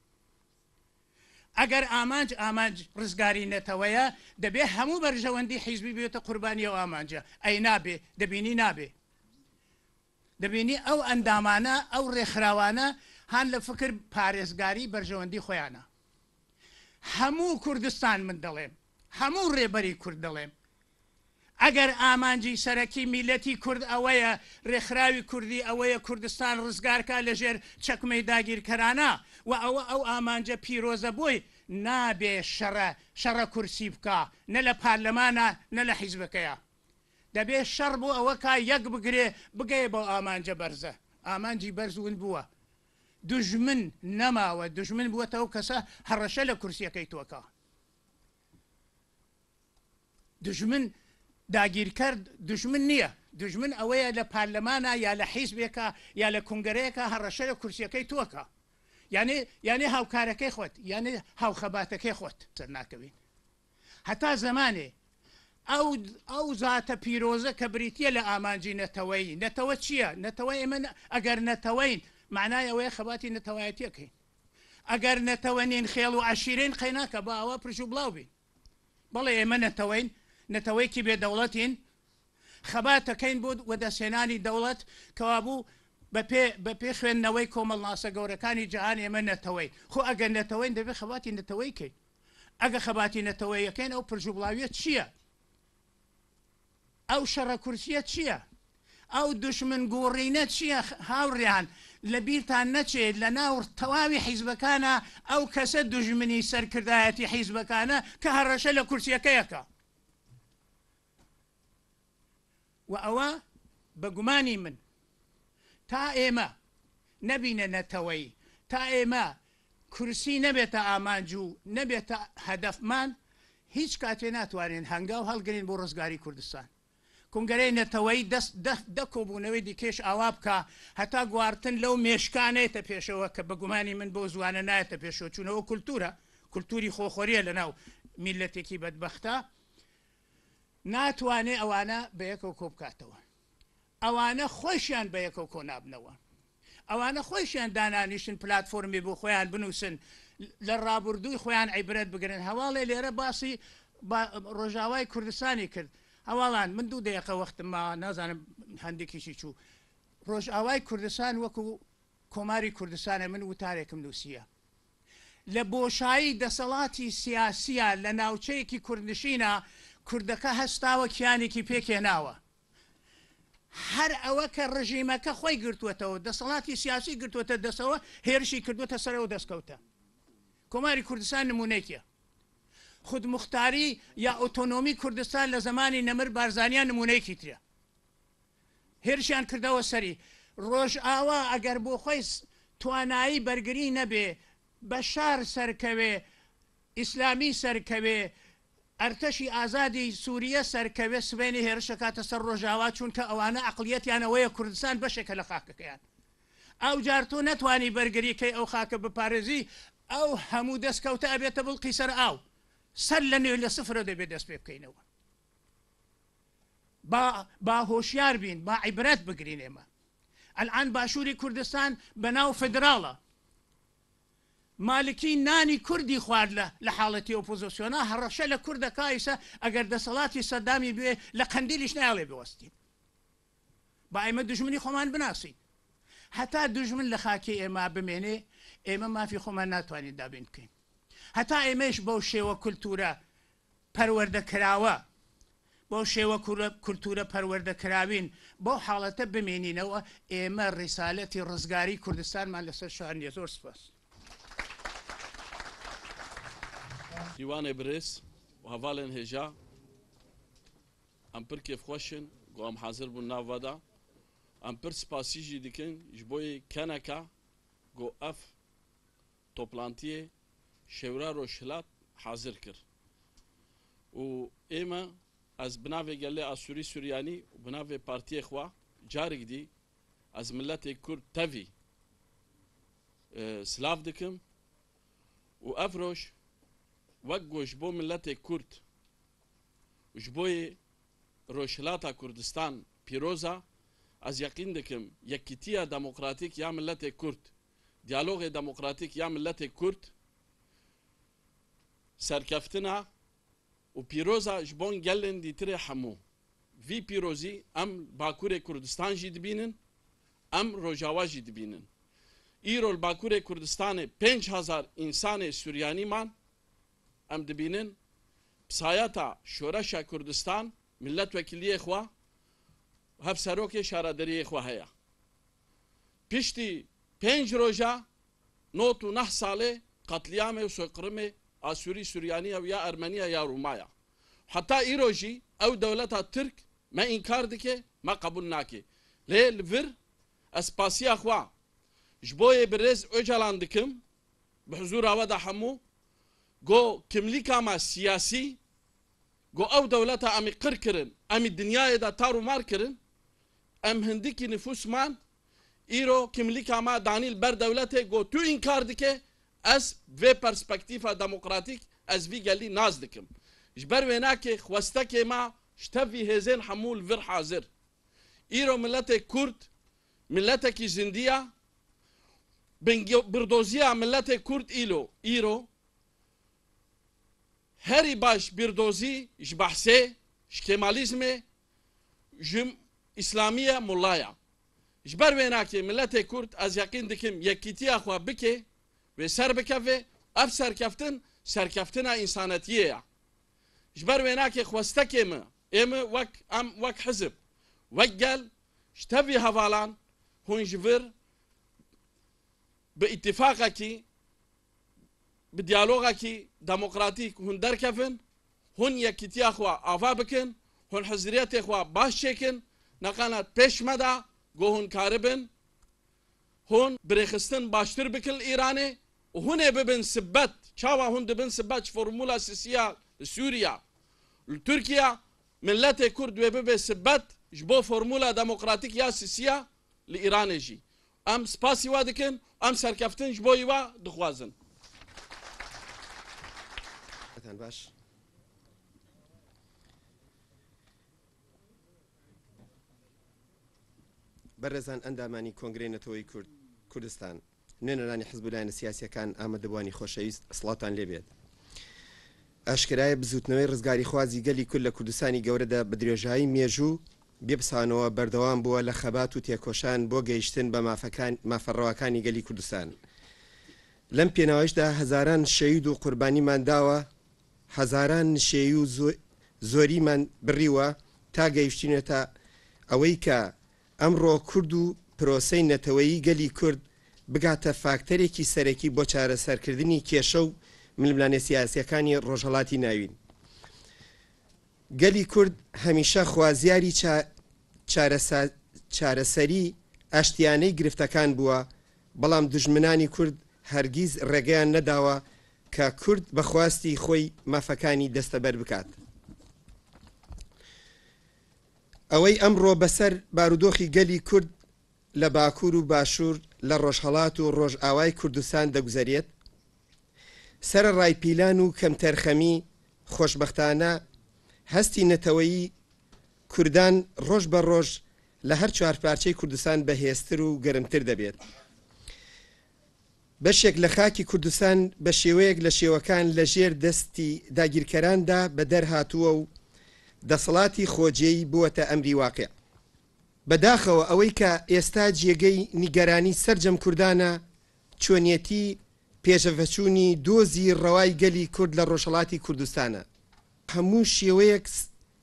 ئەگەر ئامانج ئامانج ڕزگاری نەتەوەیە دەبێ هەموو بەرژەوەندی حیزبی بێتە قوربانی و ئامانجە ئەی نابێ دەبینی نابێ دەبینی ئەو ئەندامانە ئەو ڕێکخراوانە هەان لە فکر پارێزگاری بەرژەوەندی خۆیانە هەموو کوردستان من دەڵێم هەموو ڕێبەری کورد دەڵێم ئەگەر ئامانجی سەرەکی میلەتی کورد ئەوەیە ڕێکخراوی کوردی ئەوەیە کوردستان ڕزگارکە لەژێر چەکمەی داگیرکەرانە و ئەوە ئەو ئامانجە پیرۆزە بووی نابێ شەڕە شەڕە کورسی بکە نە لە پارلەمانە نە لە حیزبەکەیە دەبێ شەڕ بوو ئەوە کا یەک بگرێ بگەی بۆ ئامانجە بەرزە ئامانجی بەرزون بووە دژمن نەماوە دژمن بووەتەوە کەسە هەڕەشە لە کورسیەکەی تۆکە دژمن داگیرکرد دژمن نییە دژمن ئەوەیە لە پارلەمانە یا لە حیزبێکە یا لە کنگەرەیەەکە هەڕەشە لە کورسەکەی تۆکە یعنی یعنی هاوکارەکەی خۆت یعنی هاوخەباتەکەی خۆت سەر ناکەوین هەتا زمانێ ئەو ئەو زاتە پیرۆزە کە بریتە لە ئامانجی نەتەوەی نەتەوە چییە نەتەوەی ئێمە ئەگەر نەتەوەین معنای ئەوەیە خەباتی نەتەوایەتەکەین ئەگەر نەتەوەنین خێڵ و عشیرین خەیناکە بە ئەوە پرش و بڵاو بین بەڵێ ئێمە نەتەوەین نەتەوەیکی بێدەوڵەتین خەباتەکەین بود وەدەسێنانی دەوڵەت کەوابوو بە پێ خوێندنەوەی کۆمەڵ ناسە گەورەکانی جیهان ئێمە نەتەوەی خۆ ئەگەر نەتەوەی دەبێ خەباتی نەتەوەیکەین ئەگە خەباتی نەتەوەیەکەین ئەو پرژوبڵاویە چییە؟ ئەو شەڕە کورسیە چییە؟ ئەو دشمن گۆڕینە چییە هاوڕیان لە بیرتان نەچێت لە ناور تەواوی حیزبەکانە ئەو کەسە دژمنی سەرکردایەتی حیزبەکانە کە هەڕەشە لە کورسیەکەیەکە. و ئەوە بەگومانی من تا ئێمە نەبینە نەتەوەی تا ئێمە کورسی نەبێتە ئامانج و نەبێتە هەدەفمان هیچ کاتێ ناتوانین هەنگاو هەڵگرین بۆ ڕزگاری کوردستان کنگەرەی نەتەوەی دەست دەکۆبوونەوەی دیکێش ئاوا بکە هەتا گواردن لەو مێشکانێتە پێشەوە کە بەگومانی من بۆ زوانە نایەتە پێشۆ چوونەوە کولتورە کولتوری خۆخۆریە لەناو میلەتێکی بەدبختە ناتوانێ ئەوانە بە یەکەوە کۆبکاتەوە ئەوانە خۆشیان بە یەکەوە کۆنابنەوە ئەوانە خۆشیان دانانیشتن پلتفۆرمی بۆ خۆیان بنووسن لە ڕابردووی خۆیان عیبرەت بگرن هەواڵێ لێرە باسی ڕۆژاوای کوردستانی کرد هەواڵان من دوو دەیەقە وەختمما نازانم هەندێکیشی چوو ڕۆژاوای کوردستان وەکو کۆماری کوردستانە من وتارێکم نووسە لە بۆشایی دەسەڵاتی سیاسیە لە ناوچەیەکی کوردنشینە کوردەکە هەستاوە کیانێکی پێکێناوە هەر ئەوە کە ڕژیمەکە خۆی گرتووەتەوە دەسەڵاتی سیاسی گرتووەتە دەسەوە هێرشی کردوتە سەرەوە دەستکەوتە کۆماری کوردستان نمونێکە خود مختاری یا ئۆتۆنۆمی کوردستان لە زمانی نەمر بارزانیان نمونەیەکی ترە هێرشیان کردەوە سەری ڕۆژ ئاوا ئەگەر بۆ خۆی توانایی بەرگری نەبێ بە شار سەرکەوێ ئیسلامی سەرکەوێ ئەرتەشی ئازادی سووریە سەرکەوێ سوێنی هێرشەکاتە سەر ڕۆژاوا چونکە ئەوانە ئەقلیەتیانەوەیە کوردستان بەشێکە لە خاکەکەیان ئەو جارتۆ نتوانی بەرگریکەی ئەو خاکە بپارێزی ئەو هەموو دەستکەوتە ئەبێتە بڵقی سەر ئاو سەر لە نوێ لە سفرە دەبێت دەست پێ بکەینەوە با هۆشیار بین با عیبرەت بگرین ئێمە ئەلعان باشووری کوردستان بەناو فدراڵە مالکی نانی کوردی خوارد لە لە حاڵەتی ئۆپۆزۆسیۆنا هەڕەشە لە کوردەکایسە ئەگەر دەسەڵاتی سەدامی بێ لە قندیلیش ناڵێ بوەستی با ئێمە دژمنی خۆمان بناسی هەتا دژمن لە خاکی ئێمە بمێنێ ئێمە مافی خۆمان ناتوانین دابین بکەین هەتا ئێمەش بەو شێوە کولتورە پەروەەردە کراوە بۆ شێوە کولتورە پەروەەردەکراوین بۆ حاڵەتە بمێنینەوە ئێمە ڕیسالەتی ڕزگاری کوردستانمان لەسەر شارنیە زۆر سپاس Ioan Ebres, و هفالن هجا ام پر کیف خوشن گو ام حاضر بون ناو ودا ام پر سپاسی جی دیکن جبوی کنکا گو اف توپلانتیه شورا رو شلات حاضر کر و ایما از بناوی گله اسوری سوریانی و بناوی پارتی خوا جارک دی از ملت کرد تاوی سلاف دکم و افروش وەک گۆش بۆ ملەتێک کورد ژ بۆیە ڕۆژهلاتا کوردستان پیرۆزە ئەز یەقین دەکەم یەکیتیە دەموکراتیک یا ملەتێک کورد دیالۆغی دەموکراتیک یا ملەتێک کورد سەرکەفتنە و پیرۆزە ji بۆن gelên dîtirê hemû Vî pîrozî em Bakurê Kurdistan jî dibînin em rojawa jî dibînin. Îrol Bakurê Kurdistanê 5 hezar insanê Suryanîman MDB'nin psayata şoreşa Kürdistan milletvekiliye xwa hev serokê şaraderiye xwa heye. Piştî pênc roja not û neh salê qatliyamê û sokirimê a Sûrî Süryaniya ya Ermeniya ya Rumaya. Heta îro jî ew dewleta Tirk me înkar dike me kabul nake. Lê li vir ez pasiya xwa ji bo yê bi rêz ocalan dikim گۆ کملی کاما سیاسی گۆ ئەو دەوڵەتە ئەمی قڕکردن ئەمی دنیاەدا تار و مارکردن ئەم هەندێکی نفوسمان ئیرۆ کملی کاما دانیل بەر دەوڵەتێ گۆ تو این کار دیکە ئەس vê perspekتیفا دموکراتیک ئەس vî gelî naz dikim ji ber wê nakê xwestekê ma ştevî hêzên hemûl vir hazir îro milletê kurd milletekî zindiya birdoziya milletê kurd îlo îro heri baş bir ji behsê ji Kemalizmê ji İslamiye mullaya. Ji ber wênakê milletê Kurd ez yeqîn dikim yekiti xwe bike ve ser ve, ev serkeftin serkeftina insanetiye ya. Ji ber wênakê xwestekê me ême wek em vak hizib vak gel ji tevî hevalan hûn ji vir bi îtifaqekî bi دموکراتیک هون دەرکەفن هون یەکیتیاخوا ئاوا بکن هون حزریەتێخوا باش چێکن نەقانات پێشمەدا گۆ هونکارە بن هون برێخستن باشتر بکن ئیرانێ و هونێ ببن سبەت چاوا هون دبن سبەت فۆرمولا سسییا سووریا تورکیا ملەتێ کورد دوێ ببێ سبەت ji bo formula demokratik ya sisiya li İranê jî. Em spasî wa dikin, em serkeftin ji bo î wa dixwazin. خۆشتان باش بەرەزان ئەندامانی کۆنگرێ نەتەوەی کورد کوردستان نوێنەرانی حزبولایەنە سیاسەکان ئامادەبوانی خۆشەویست سڵاتان لێبێت ئاشکرایە بزوتنەوەی ڕزگاری خوازی گەلی کول لە کوردستانی گەورەدا بە درێژایی مێژوو بێبسانەوە بەردەوام بووە لە خەبات و تێکۆشان بۆ گەیشتن بە مافەڕەوەکانی گەلی کوردستان لەم پێناوەشدا هەزاران شەید و قوربانیمان داوە هەزاران شێوی و زۆریمان بڕیوە تا گەیشتینێتە ئەوەی کە ئەمڕۆ کورد و پرۆسی نەتەوەیی گەلی کورد بگاتە فاکتەرێکی سەرەکی بۆ چارەسەرکردنی کێشە و ململانێ سیاسەکانی ڕۆژهڵاتی ناوین. گەلی کورد هەمیشە خوازیاری چارەسەری ئەشتیانەی گرفتەکان بووە بەڵام دژمنانی کورد هەرگیز ڕێگەیان نەداوە کە کورد بەخواستی خۆی مافەکانی دەستەبەر بکات. ئەوەی ئەمڕۆ بەسەر بارودۆخی گەلی کورد لە باکوور و باشوور لە ڕۆژهڵات و ڕۆژ ئاوای کوردستان دەگوزارێت سرە ڕایپیلان و کەم تەرخەمی خۆشببختانە هەستی نەتەوەیی کوردان ڕۆژ بە ڕۆژ لە هەر چوارپارچەی کوردستان بەهێستر و گەرمتر دەبێت. بەشێک لە خاکی کوردستان بە شێوەیەک لە شێوەکان لە ژێر دەستی داگیرکەراندا بە دەرهاتووە و دەسەڵاتی خۆجێی بووەتە ئەمری واقع. بەداخەوە ئەوەی کە ئێستا جێگەی نیگەرانی سرجەم کوردانە چۆنیەتی پێشەفەچوونی دۆزی ڕەوای گەلی کورد لە ڕۆژەڵاتی کوردستانە. هەموو شێوەیەک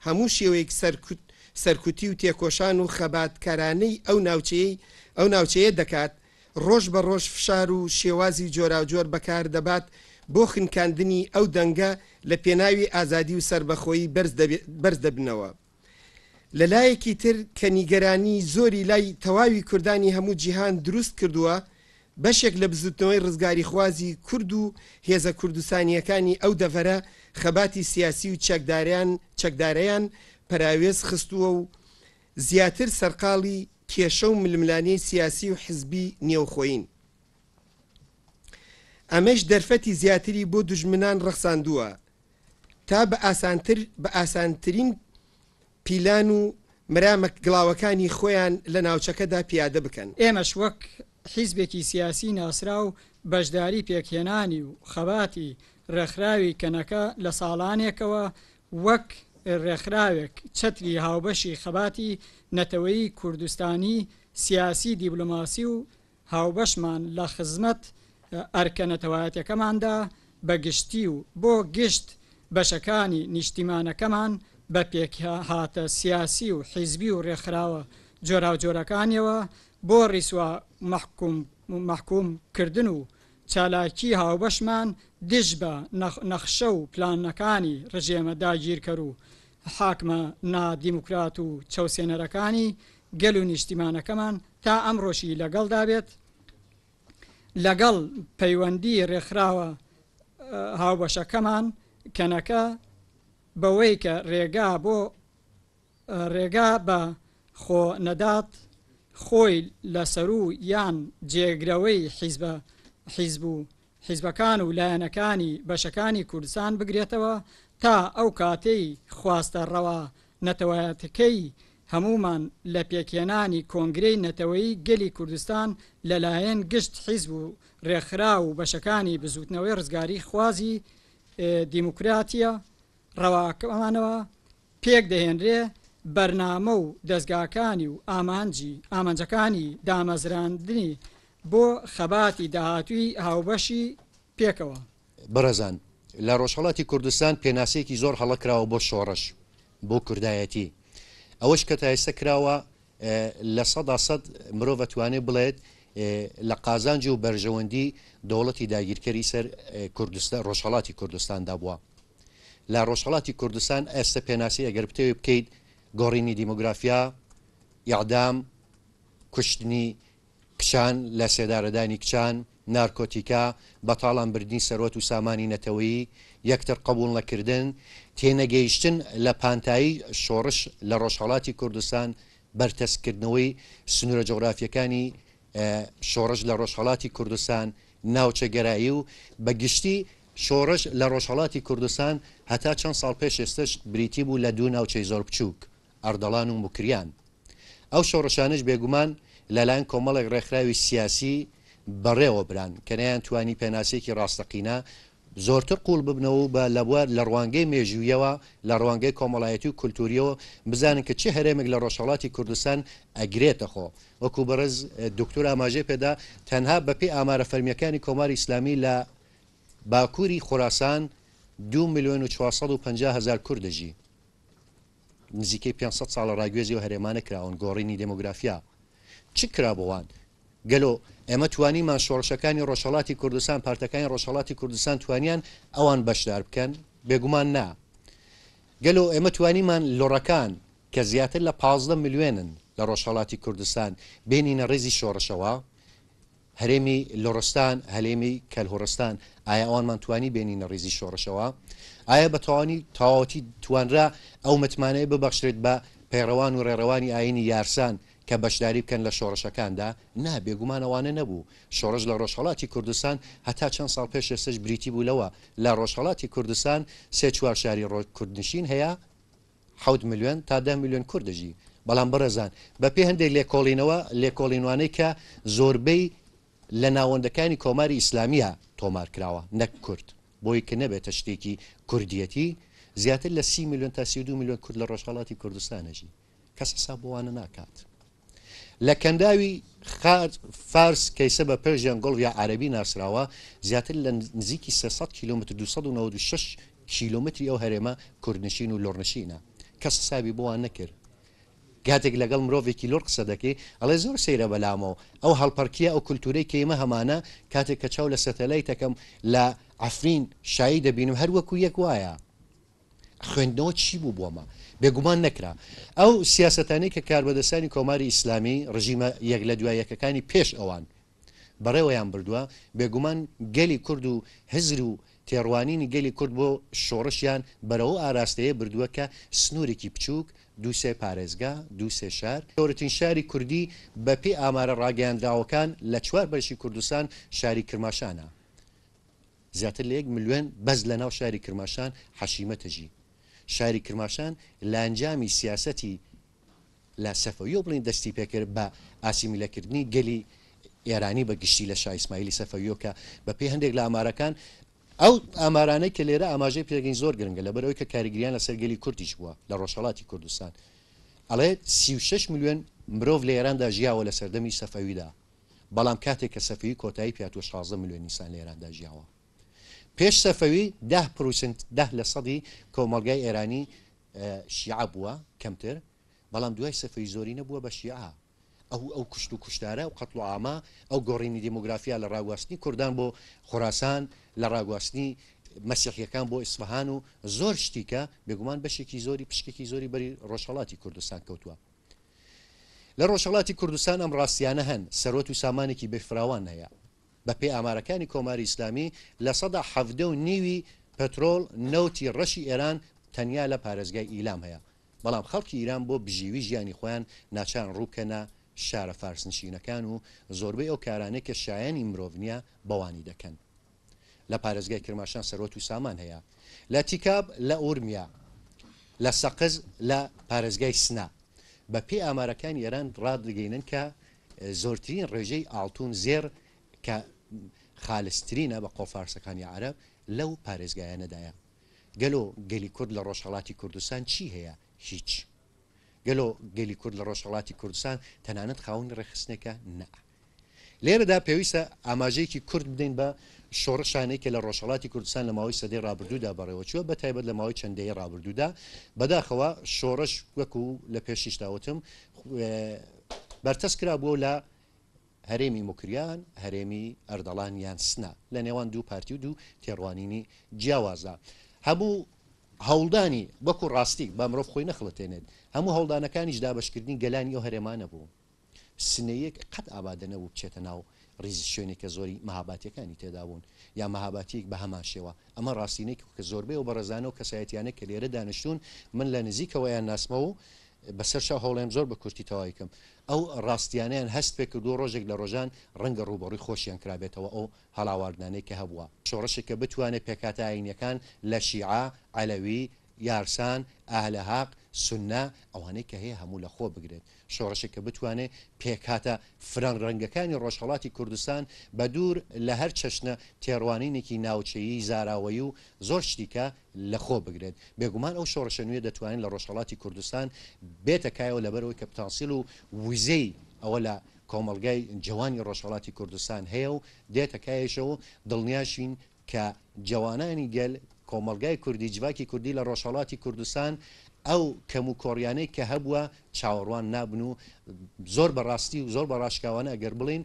هەموو شێوەیەک سەرکوت سەرکوتی و تێکۆشان و خەباتکارانەی ئەو ناوچەیە ئەو ناوچەیە دەکات ڕۆژ بە ڕۆژ فشار و شێوازی جۆراجۆر بەکار دەبات بۆ خنکاندنی ئەو دەنگە لە پێناوی ئازادی و سربەخۆی بەرز دەبنەوە. لەلایەکی تر کە نیگەرانی زۆری لای تەواوی کوردانی هەموو جیهان دروست کردووە، بەشێک لە بزوتنەوەی ڕزگاری خوازی کورد و هێزە کوردستانیەکانی ئەو دەڤەرە خەباتی سیاسی و چەکداریان چەکدارەیان پراوێز خستووە و زیاتر سەرقاڵی کێشە و ململانی سیاسی و حزبی نێوخۆین ئەمەش دەرفەتی زیاتری بۆ دژمنان ڕەخساندووە تا بە ئاسانتر بە ئاسانترین پیلان و مرامەک گڵاوەکانی خۆیان لە ناوچەکەدا پیادە بکەن ئێمەش وەک حیزبێکی سیاسی ناسرا و بەشداری پێکهێنانی و خەباتی ڕێکخراوی کەنەکە لە ساڵانێکەوە وەک ڕێکخراوێک چەتری هاوبەشی خەباتی نەتەوەی کوردستانی سیاسی دیبلوماسی و هاوبەشمان لە خزمەت ئەرکە نەتەوایەتەکەماندا بەگشتی و بۆ گشت بەشەکانی نیشتیمانەکەمان بە پێک هاتە سیاسی و حیزبی و ڕێکخراوە جۆرا و جۆرەکانیەوە بۆ ڕیسوە محکومکردن و چالاکی هاوبەشمان دژ بە نەخشە و پلانەکانی ڕژێمە داگیرکە و حاکمە نادیموکرات و چاوسێنەرەکانی گەل و نیشتیمانەکەمان تا ئەم ڕۆژی لەگەڵدا بێت لەگەڵ پەیوەندی ڕێکخراوە هاوبەشەکەمان کەنەکە بەوەی کە ڕێگا بۆ ڕێگا بە خۆ نەدات خۆی لەسەر و یان جێگرەوەی حیزبە حیزب و حیزبەکان و لایەنەکانی بەشەکانی کوردستان بگرێتەوە تا ئەو کاتەی خواستە ڕەوە نەتەوەەتەکەی هەمومان لە پێکێنانی کۆنگرەی نەتەوەی گەلی کوردستان لەلایەن گشت حیزب و ڕێکخرا و بەشەکانی بزوتنەوەی ڕزگاری خوازی دیموکراتیە ڕەواکەمانەوە پێک دەهێنرێ بەرنامە و دەستگاکانی و ئامانجی ئامانجەکانی دامەزراندنی بۆ خەباتی داهاتوی هاوبەشی پێکەوە بەرەزان لە ڕۆژهڵاتی کوردستان پێناسەیەکی زۆر هەڵەکراوە بۆ شۆڕش بۆ کوردایەتی ئەوەش کە تا ئێستا کراوە لە سەدا سەد مرۆڤ دەتوانێت بڵێت لە قازانجی و بەرژەوەندی دەوڵەتی داگیرکەری سەر کوردستان ڕۆژهڵاتی کوردستاندا بووە لە ڕۆژهڵاتی کوردستان ئێستا پێناسی ئەگەر بتەوێ بکەیت گۆڕینی دیموگرافیا یاعدام کوشتنی کچان لە سێدارەدانی کچان نارکۆتیکا بەتاڵان بردننی سەرۆت و سامانی نەتەوەی یەکتر قبول نەکردن تێنەگەیشتن لە پانتایی شۆڕش لە ڕۆژهڵاتی کوردستان بەرتەسکردنەوەی سنوورە جغرافیەکانی شۆڕش لە ڕۆژهڵاتی کوردستان ناوچەگەرایی و بەگشتی شۆڕش لە ڕۆژهڵاتی کوردستان هەتا چەند ساڵ پێش ئێستش بریتی بوو لە دوو ناوچەی زۆر بچووک ئەردەڵان و مکریان ئەو شۆڕشانش بێگومان لەلایەن کۆمەڵێک ڕێکخراوی سیاسی بەڕێوە بران کەنیان توانی پێناسێکی ڕاستەقینە زۆرتر قوڵ ببنەوە بە لەبوار لە ڕوانگەی مێژویەوە لە ڕوانگەی کۆمەڵایەتی و کولتوریەوە بزانن کە چه هەرێمێک لە ڕۆژهڵاتی کوردستان ئەگرێتەخۆ وەکو بەرز دکتور ئاماژێ پێدا تەنها بەپی ئامارە فەرمیەکانی کۆماری ئیسلامی لە باکووری خوراسان دو میلیۆن و 450 هزار کوردەژی نزیکەی 500 ساڵە ڕاگوێزی و هەرێمانە کراون گۆڕینی دموگرافیا چ کرا بۆوان؟ گەلۆ ئێمە توانیمان شۆڕشەکانی ڕۆژهڵاتی کوردستان پارتەکانی ڕۆژهڵاتی کوردستان توانیان ئەوان بەشدار بکەن بێگومان نا گەلۆ ئێمە توانیمان لۆڕەکان کە زیاتر لە 15 میلیێنن لە ڕۆژهڵاتی کوردستان بینینە ڕێزی شۆڕشەوە هەرێمی لۆڕستان هەلێمی کەلهۆڕستان ئایا ئەوانمان توانی بینینە ڕێزی شۆڕشەوە ئایا بەتوانی تاواتی توانرا ئەو متمانەیە ببەخشێت بە پەیڕەوان و ڕێڕەوانی ئاینی یارسان کە بەشداری بکەن لە شۆڕشەکاندا نابێ گومانەوانە نەبوو شۆڕش لە ڕۆژهڵاتی کوردستان هەتا چەند ساڵ پێش سش بریتی بوو لەوە لە ڕۆژهڵاتی کوردستان سێ چوار شاری ڕۆ کوردنشین هەیە ح میلیۆن تا ده میلیۆن کوردژی بەڵام بەرەزان بە پێ هەندێک لێکۆڵینەوە لێکۆڵینوانەی کە زۆربەی لە ناوەندەکانی کۆماری ئیسلامیە تۆمار کراوە نەک کورد بۆی کە نەبێتە شتێکی کوردیەتی زیاتر لە سی میلیۆن تا سی دو میلیۆن کورد لە ڕۆژهڵاتی کوردستانەژی کەس حساب بوانە ناکات. لە کەنداوی فارس کەیسە بە پێژیان گڵ یا عربی ناسراوە زیاتر لە نزیکی 300 کیلومتر 296 کیلومتری ئەو هەرێمە کوردنشین و لۆرنشینە کەس سابی بۆوان نەکرد گاتێک لەگەڵ مرۆڤێکی لۆر قسە دەکەی ئەڵێ زۆر سەیرە بەلامەوە ئەو هەڵپەرکیە ئەو کولتورەی کەمە هەمانە کاتێک کە چاو لە سەتەلای تەکەم لە ئەفرین شایی دەبینم هەروەکو یەک وایە خوێندنەوە چی بوو بۆمە بێگومان نەکرا ئەو سیاستانی کە کاربەدەسانی کۆماری ئیسلامی ڕژیمە یەک لە دوایەکەکانی پێش ئەوان بەڕێوەیان بردووە بێگومان گەلی کورد و هزر و تێڕوانینی گەلی کورد بۆ شۆڕشیان بەرەوە ئاراستەیە بردووە کە سنوورێکی بچووک دووسێ پارێزگا دووسێ شار تۆرەتین شاری کوردی بە پێی ئامارە ڕاگەیانداوەکان لە چوار بەرشی کوردستان شاری کرماشانە زیاتر لە 1 میلیۆن بەز لە ناو شاری کرماشان حەشیمەتەژی شاری کرماشان لانجامی سیاسەتی لا سەفەوی و بڵین دەستی پێکرد بە ئاسیمیلەکردنی گەلی ئێرانی بەگشتی لە شایسمایلی سەفەویۆکە بە پێی هەندێک لە ئامارەکان ئەو ئامارانەی کە لێرە ئاماژەی پێگەین زۆر گرنگە لە بەرەوەی کە کاریگریان لە سەرگەلی کوردیش بووە لە ڕۆژهڵاتی کوردستان ئەڵێ 36 میلیۆن مرۆڤ لە ئێراندا ژیاوە لە سەردەمی سەفەویدا بەڵام کاتێک کە سەفەوی کۆتایی 16 میلیۆن نیسان لە ئێراندا ژیاوە پێش سەفەوی ده پرسنت ده لە سەدی کۆمەلگای ئێرانی شیع بووە کەمتر بەڵام دوای سەفەی زۆری نەبووە بە شیعە ئەو ئەو کوشت و کوشتارە و قەتڵ ئاما ئەو گۆڕینی دموگرافیا لە ڕاگواستنی کوردان بۆ خوراسان لە ڕاگواستنی مەسیحیەکان بۆ ئیسفهان و زۆر شتیکە بێگومان بەشێکی زۆری پشکێکی زۆری بەری ڕۆژهڵاتی کوردستان کەوتووە لە ڕۆژهڵاتی کوردستان ئەم ڕاستیانە هەن سەرۆت و سامانێکی بێفراوان هەیە بە پێی ئامارەکانی کۆماری ئیسلامی لە سەدا حەفدە و نیوی پەترۆل نەوتی ڕەشی ئێران تەنیا لە پارێزگای ئیلام هەیە بەڵام خەڵکی ئیران بۆ بژیوی ژیانی خۆیان ناچان ڕووکەنە شارە فارسنشینەکان و زۆربەی ئەو کارانەیە کە شایانی مرۆڤنیە بەوانی دەکەن لە پارێزگای کرماشان سەرۆت و سامان هەیە لە تیکاب لە ئورمیا لە سەقز لە پارێزگای سنا بە پێی ئامارەکان ئێران ڕادگەینن کە زۆرترین ڕێژەی ئاڵتون زێر کە خالسترینە بە قۆفارسەکانی عرب لەو پارێزگایانەدایە گەلۆ گەلی کورد لە ڕۆژهڵاتی کوردستان چی هەیە هیچ گەلۆ گەلی کورد لە ڕۆژهڵاتی کوردستان تەنانەت خاون ڕێخستنەکە نە لێرەدا پێویستە ئاماژەیەکی کورد بدەین بە شۆڕشانەیە کە لە ڕۆژهڵاتی کوردستان لە ماوەی سەدەی رابرردوودا بەڕێوەچوە بە تایبەت لە ماوەی چەندەی رابرردوودا بەداخەوە شۆڕش وەکو لە پێشیشداوتم بەرتەس کرا بوو لە هەرێمی مکریان هەرێمی ئەردەڵان یان سنا لە نێوان دوو پارتی و دوو تێڕوانینی جیاوازە هەموو هەوڵدانی وەکو ڕاستی بە مرۆڤ خۆی نەخڵەتێنێت هەموو هەڵدانەکانیش دابشکردنی گەلانی و هەرێمانە بوو سنەیەک قەت ئابادەنەبوو بچێتە ناو ریزی شوێنێک کە زۆری مەهاباتەکانی تێدابوون یا مەهاباتیەک بە هەماشێەوە ئەمە ڕاستینێک کە زۆربەی و بەڕزانە و کەسایەتیانە کە لێرە دانیشتون من لە نزیکەوەیان ناسمەوە بەسەرشە هەوڵێم زۆر بە کورتی تەواویکەم ئەو ڕاستیانیان هەست پێ کردو ڕۆژێک لە ڕۆژان ڕەنگە ڕوبڕی خۆشیان کرابێتەوە ئەو هەڵاواردانەی کە هەبووە شۆڕشێکە بتوانێت پێکاتە ئاینەکان لە شیعە علەوی یارسان ئاهلەهاق سنا ئەوانەی کە هەیە هەموو لە خۆ بگرێت شۆڕشێک کە بتوانێت پێکاتە فران ڕەنگەکانی ڕۆژهڵاتی کوردستان بە دوور لە هەر چەشنە تێڕوانینێکی ناوچەیی زاراوەی و زۆر شتیکە لە خۆ بگرێت بێگومان ئەو شۆڕشە نوێ دەتوانین لە ڕۆژهڵاتی کوردستان بێتە کایەوە لەبەرەوەی کە پتانسیل و وزەی ئەوە لە کۆمەلگای جوانی ڕۆژهڵاتی کوردستان هەیە و دێتە کایشەوە دڵنیاشین کە جوانانی گەل کۆمەلگای کوردی جواکی کوردی لە ڕۆژهڵاتی کوردستان ئەو کەم و کۆریانەی کە هەبووە چاوەڕوان نابن و زۆر بەڕاستی و زۆر بە ڕاشکاوانە ئەگەر بڵین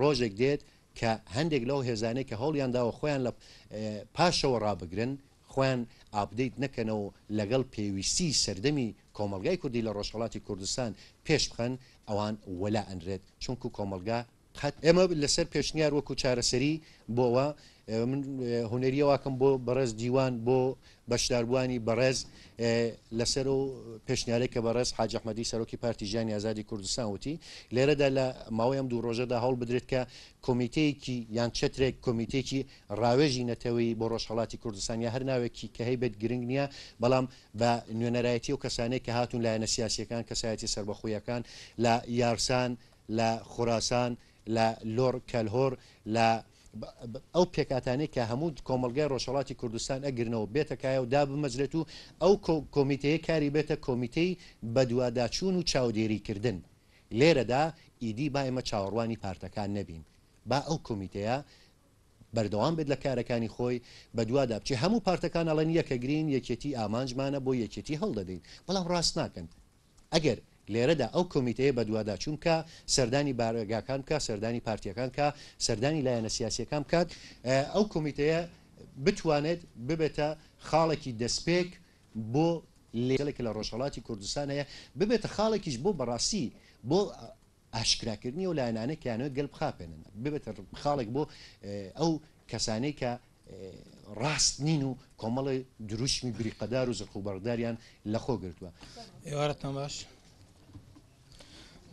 ڕۆژێک دێت کە هەندێک لەو هێزانەی کە هەڵیانداوە خۆیان لە پاشەوە ڕابگرن خۆیان ئابدەیت نەکەنەوە لەگەڵ پێویستی سەردەمی کۆمەلگای کوردی لە ڕۆژهڵاتی کوردستان پێش بخەن ئەوان وەلا ئەنرێت چونکو کۆمەلگا قەت ئێمە لەسەر پێشنیار وەکو چارەسەری بۆەوە من هوەریەواکەم بۆ بەڕێز دیوان بۆ بەشداربووانی بەڕێز لەسەر و پێشنیارێک کە بەڕێز حاجەحمەدی سەرۆکی پارتیژانی ئازادی کوردستان وتی لێرەدا لە ماوەیەم دوو ڕۆژەدا هەوڵ بدرێت کە کمیتەیەکی یان چترێک کمیتێکی ڕاوێژی نەتەوەی بۆ ڕۆژهڵاتی کوردستانیا هەر ناوێکی کە هەیبێت گرنگ نییە بەڵام بە نوێنەرایەتی و کەسانێک کە هاتون لایەنە سیاسەکان کەسایەتی سربەخۆیەکان لە یارسان لە خوراسان لە لە لۆر کەلهۆر لە ئەو پێکاتانی کە هەموو کۆمەلگای ڕۆژهڵاتی کوردستان ئەگرنەوە بێتەکایە و دابمەجرێت و ئەو کۆمیتەیە کاری بێتە کۆمیتەی بەدوواداچوون و چاودێریکردن لێرەدا ئیدی با ئێمە چاوەڕوانی پارتەکان نەبین با ئەو کۆمیتەیە بەردەوام بێت لە کارەکانی خۆی بەدوادا بچی هەموو پارتەکان ئەڵەن یەکە گرین یەکێتی ئامانجمانە بۆ یەکێتی هەڵدەدەین بەڵام ڕاست ناکەن ئەگەر لێرەدا ئەو کمیتەیە بە دووادا چونکە سەردانی بارگاکان کە سەردانی پارتیەکان کە سەردانی لایەنە سیاسەکان بکات ئەو کمیتەیە بتوانێت ببێتە خاڵێکی دەستپێک بۆ لێلێک لە ڕۆژهڵاتی کوردستان هەیە ببێتە خاڵێکیش بۆ بەڕاستی بۆ ئاشکراکردنی و لایەنانە کیانەوە گەل بخاپێنن ببێتە خاڵێک بۆ ئەو کەسانەی کە ڕاست نین و کۆمەڵی دروشمی بریقەدار و زرخوبەرداریان لەخۆ گرتووە ئێوارەتان باش.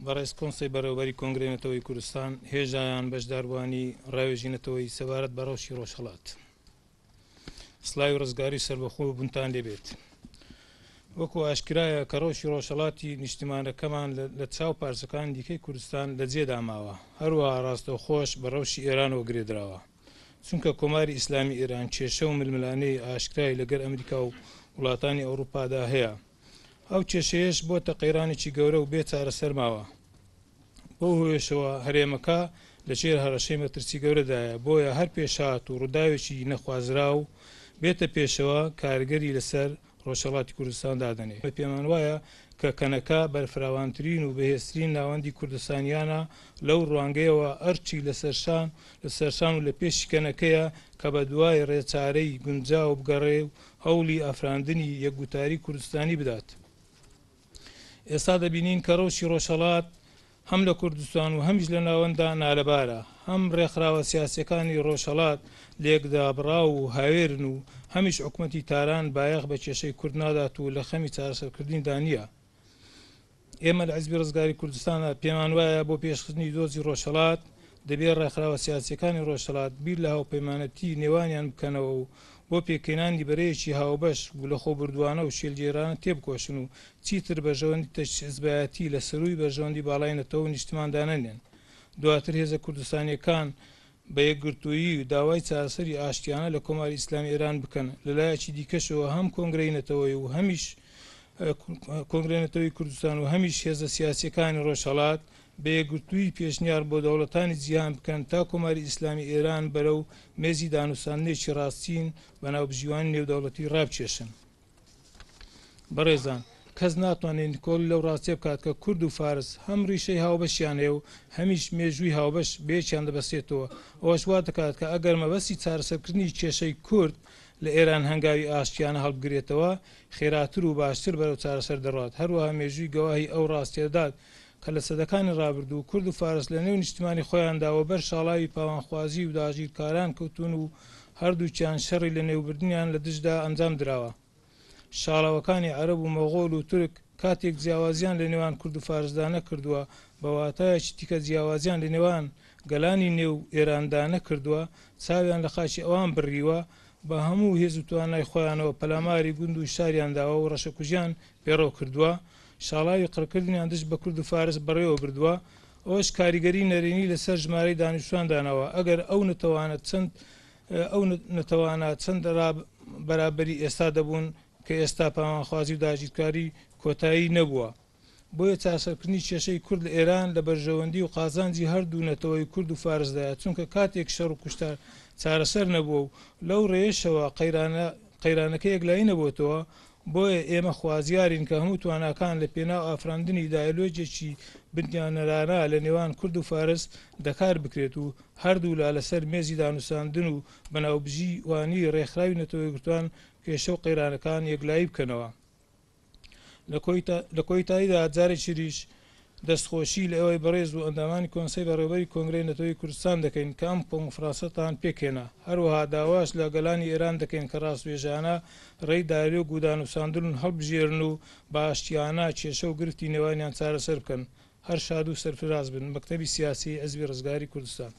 بەڕێز کۆنسی بەرەوبەری کۆنگرێنەتەوەی کوردستان هێژایان بەشداربوانی ڕاوێژینەتەوەی سەبارەت بە ڕەوشی ڕۆژهڵات سلای ڕزگاری سربەخۆ بنتان لێبێت وەکو ئاشکرایە کە ڕۆشی ڕۆژهڵاتی نیشتیمانەکەمان لە چاو پارچەکان دیکەی کوردستان لە جێداماوە هەروە ڕاستە خۆش بە ڕەوشی ئێرانەوە گرێدراوە چونکە کۆماری ئیسلامی ئێران کێشە و ململانەی ئاشکرای لەگەر ئەمریکا و وڵاتانی ئەوروپادا هەیە ئەو کێشەیەش بۆتە قەیرانێکی گەورە و بێ چارە سەرماوە بۆ هوێشەوە هەرێمەکە لەژێر هەرەشەی مەترسی گەورەدایە بۆیە هەر پێشات و ڕووداوێکی نەخوازرا و بێتە پێشەوە کارگەری لەسەر ڕۆژەڵاتی کوردستان دادنێ بە پێمان وایە کە کەنەکە بەرفراوانترین و بەهێسترین ناوەندی کوردستانیانە لەو ڕوانگەیەوە ئەرچی لەسەرشان لەسەرشان و لە پێشی کەنەکەیە کە بە دوای ڕێچارەی گونجا و بگەڕێ و هەولی ئەفراندنی یەکگوتاری کوردستانی بدات. ئێستا دەبینین کە ڕەوشی ڕۆژەڵات هەم لە کوردستان و هەمیش لە ناوەندا نالەبارە هەم ڕێکخراوە سیاسەکانی ڕۆژەڵات لێکدابرا و هاوێرن و هەمیش حکوومەتی تاران بایەخ بە کێشەی کورد نادات و لە خەمی چارەسەرکردنی دانیە ئێمە لە عزبی ڕزگاری کوردستانە پێمان وایە بۆ پێشخستنی دۆزی ڕۆژەڵات دەبێت ڕێکخراوە سیاسەکانی ڕۆژەڵات بیر لە هاوپەیمانەتی نێوانیان بکەنەوە و بۆ پێکەێنانی بەرەیەکی هاوبەش و لە خۆ بردووانە و شێلجێرانە تێبکۆشن و چیتر بەژەوەندی تەشزبایەتی لە سروی بەژەوەندی باڵای نەتەوە نیشتماندانەنێن دواتر هێزە کوردستانیەکان بە یەکگرتووی و داوای چاسەری ئاشتیانە لە کۆماری ئیسلام ئێران بکەن لەلایەکی دیکەشەوە هەم کۆنگرینەتەوەی و هەمیش کۆنگرێنەتەوەی کوردستان و هەمیش هێزە سیاسەکانی ڕۆژهڵات بەیەگرتووی پێشنیار بۆ دەوڵەتانی جیان بکەن تا کۆماری ئیسلامی ئێران بەرە و مێزی دانوسانێکی ڕاستین بەناوبژیوان نێودەوڵەتی ڕابچێشن. بەڕێزان کەس ناتوانین کۆل لەو ڕاستێ بکات کە کورد و فارس هەم ریشەی هاوبەشیانێ و هەمیش مێژووی هاوبەش بێکیان دەبەسێتەوە ئەوەش وا دەکات کە ئەگەر مەبەسی چارەسەرکردنی کێشەی کورد لە ئێران هەنگاوی ئاشتیانە هەڵبگرێتەوە خێراتر و باشتر بەرەو چارەسەر دەڕات هەروەها مێژووی گەواهی ئەو ڕاستێداد کە لە سەدەکانی ڕابرد و کورد و فارس لە نێو نیشتمانی خۆیانداوە بەر شاڵاوی پاوانخوازی و داژیرکاران کەوتون و هەردووچیان شەڕی لە نێوبردنیان لە دشدا ئەنجام دراوە شاڵاوەکانی عرب و مەغۆل و تورک کاتێک جیاوازیان لە نێوان کورد و فارزدا نەکردووە بەواتایەکی تیکە جیاوازیان لە نێوان گەلانی نێو ئێراندا نەکردووە چاویان لە خاچی ئەوان بڕیوە بە هەموو هێز و توانای خۆیانەوە پەلاماری گوند و شاریانداوە و ڕەشەکوژیان پێڕەو کردووە شاڵاوی قڕکردنیان دشت بە کورد و فارس بەڕێوە بردووە ئەوش کاریگەری نەرێنی لەسەر ژمارەی دانیشتواندانەوە ئەگەر ئەو نەتەوانێت چەند ئەو نەتەوانە چەند بەرابەری ئێستا دەبوون کە ئێستا پامانخوازی و داژیتکاری کۆتایی نەبووە بۆیە چاسەکردنی کێشەی کورد لە ئێران لە بەرژەوەندی و قازانجی هەردوو نەتەوەی کورد و فارزدایە چونکە کاتێک شەڕ و کوشتار چارەسەر نەبووە و لەو ڕێشەوە قەیرانە قەیرانەکە یەکلایی نەبووتەوە بۆیە ئێمە خوازیارین کە هەموو تواناکان لە پێناو ئافراندنی دایلۆجێکی بنیانەرانە لە نێوان کورد و فارس دەکار بکرێت و هەردوو لا لەسەر مێزی دانووساندن و بەناوبژی وانی ڕێکخراوی نەتەوەی گرتوان کێشە و قەیرانەکان یەکلایی بکەنەوە لە کۆی تاییدا جارێک شریش دەستخۆشی لە ئەوەی بەڕێز و ئەندامانی کۆنسی بەڕێبەری کۆنگری نەتەوەی کوردستان دەکەین کام کۆنفراستان پێکێنا هەروەها داواش لە گەلانی ئێران دەکەین کە ڕاستێژانە ڕێداری و گودان و ساندون هەڵبژێرن و باشتیانە کێشە و گرفتی نێوانیان چارەسەر بکەن هەر شاد و سەرفراز بن مەکتتەبی سیاسی ئەزبی ڕزگاری کوردستان.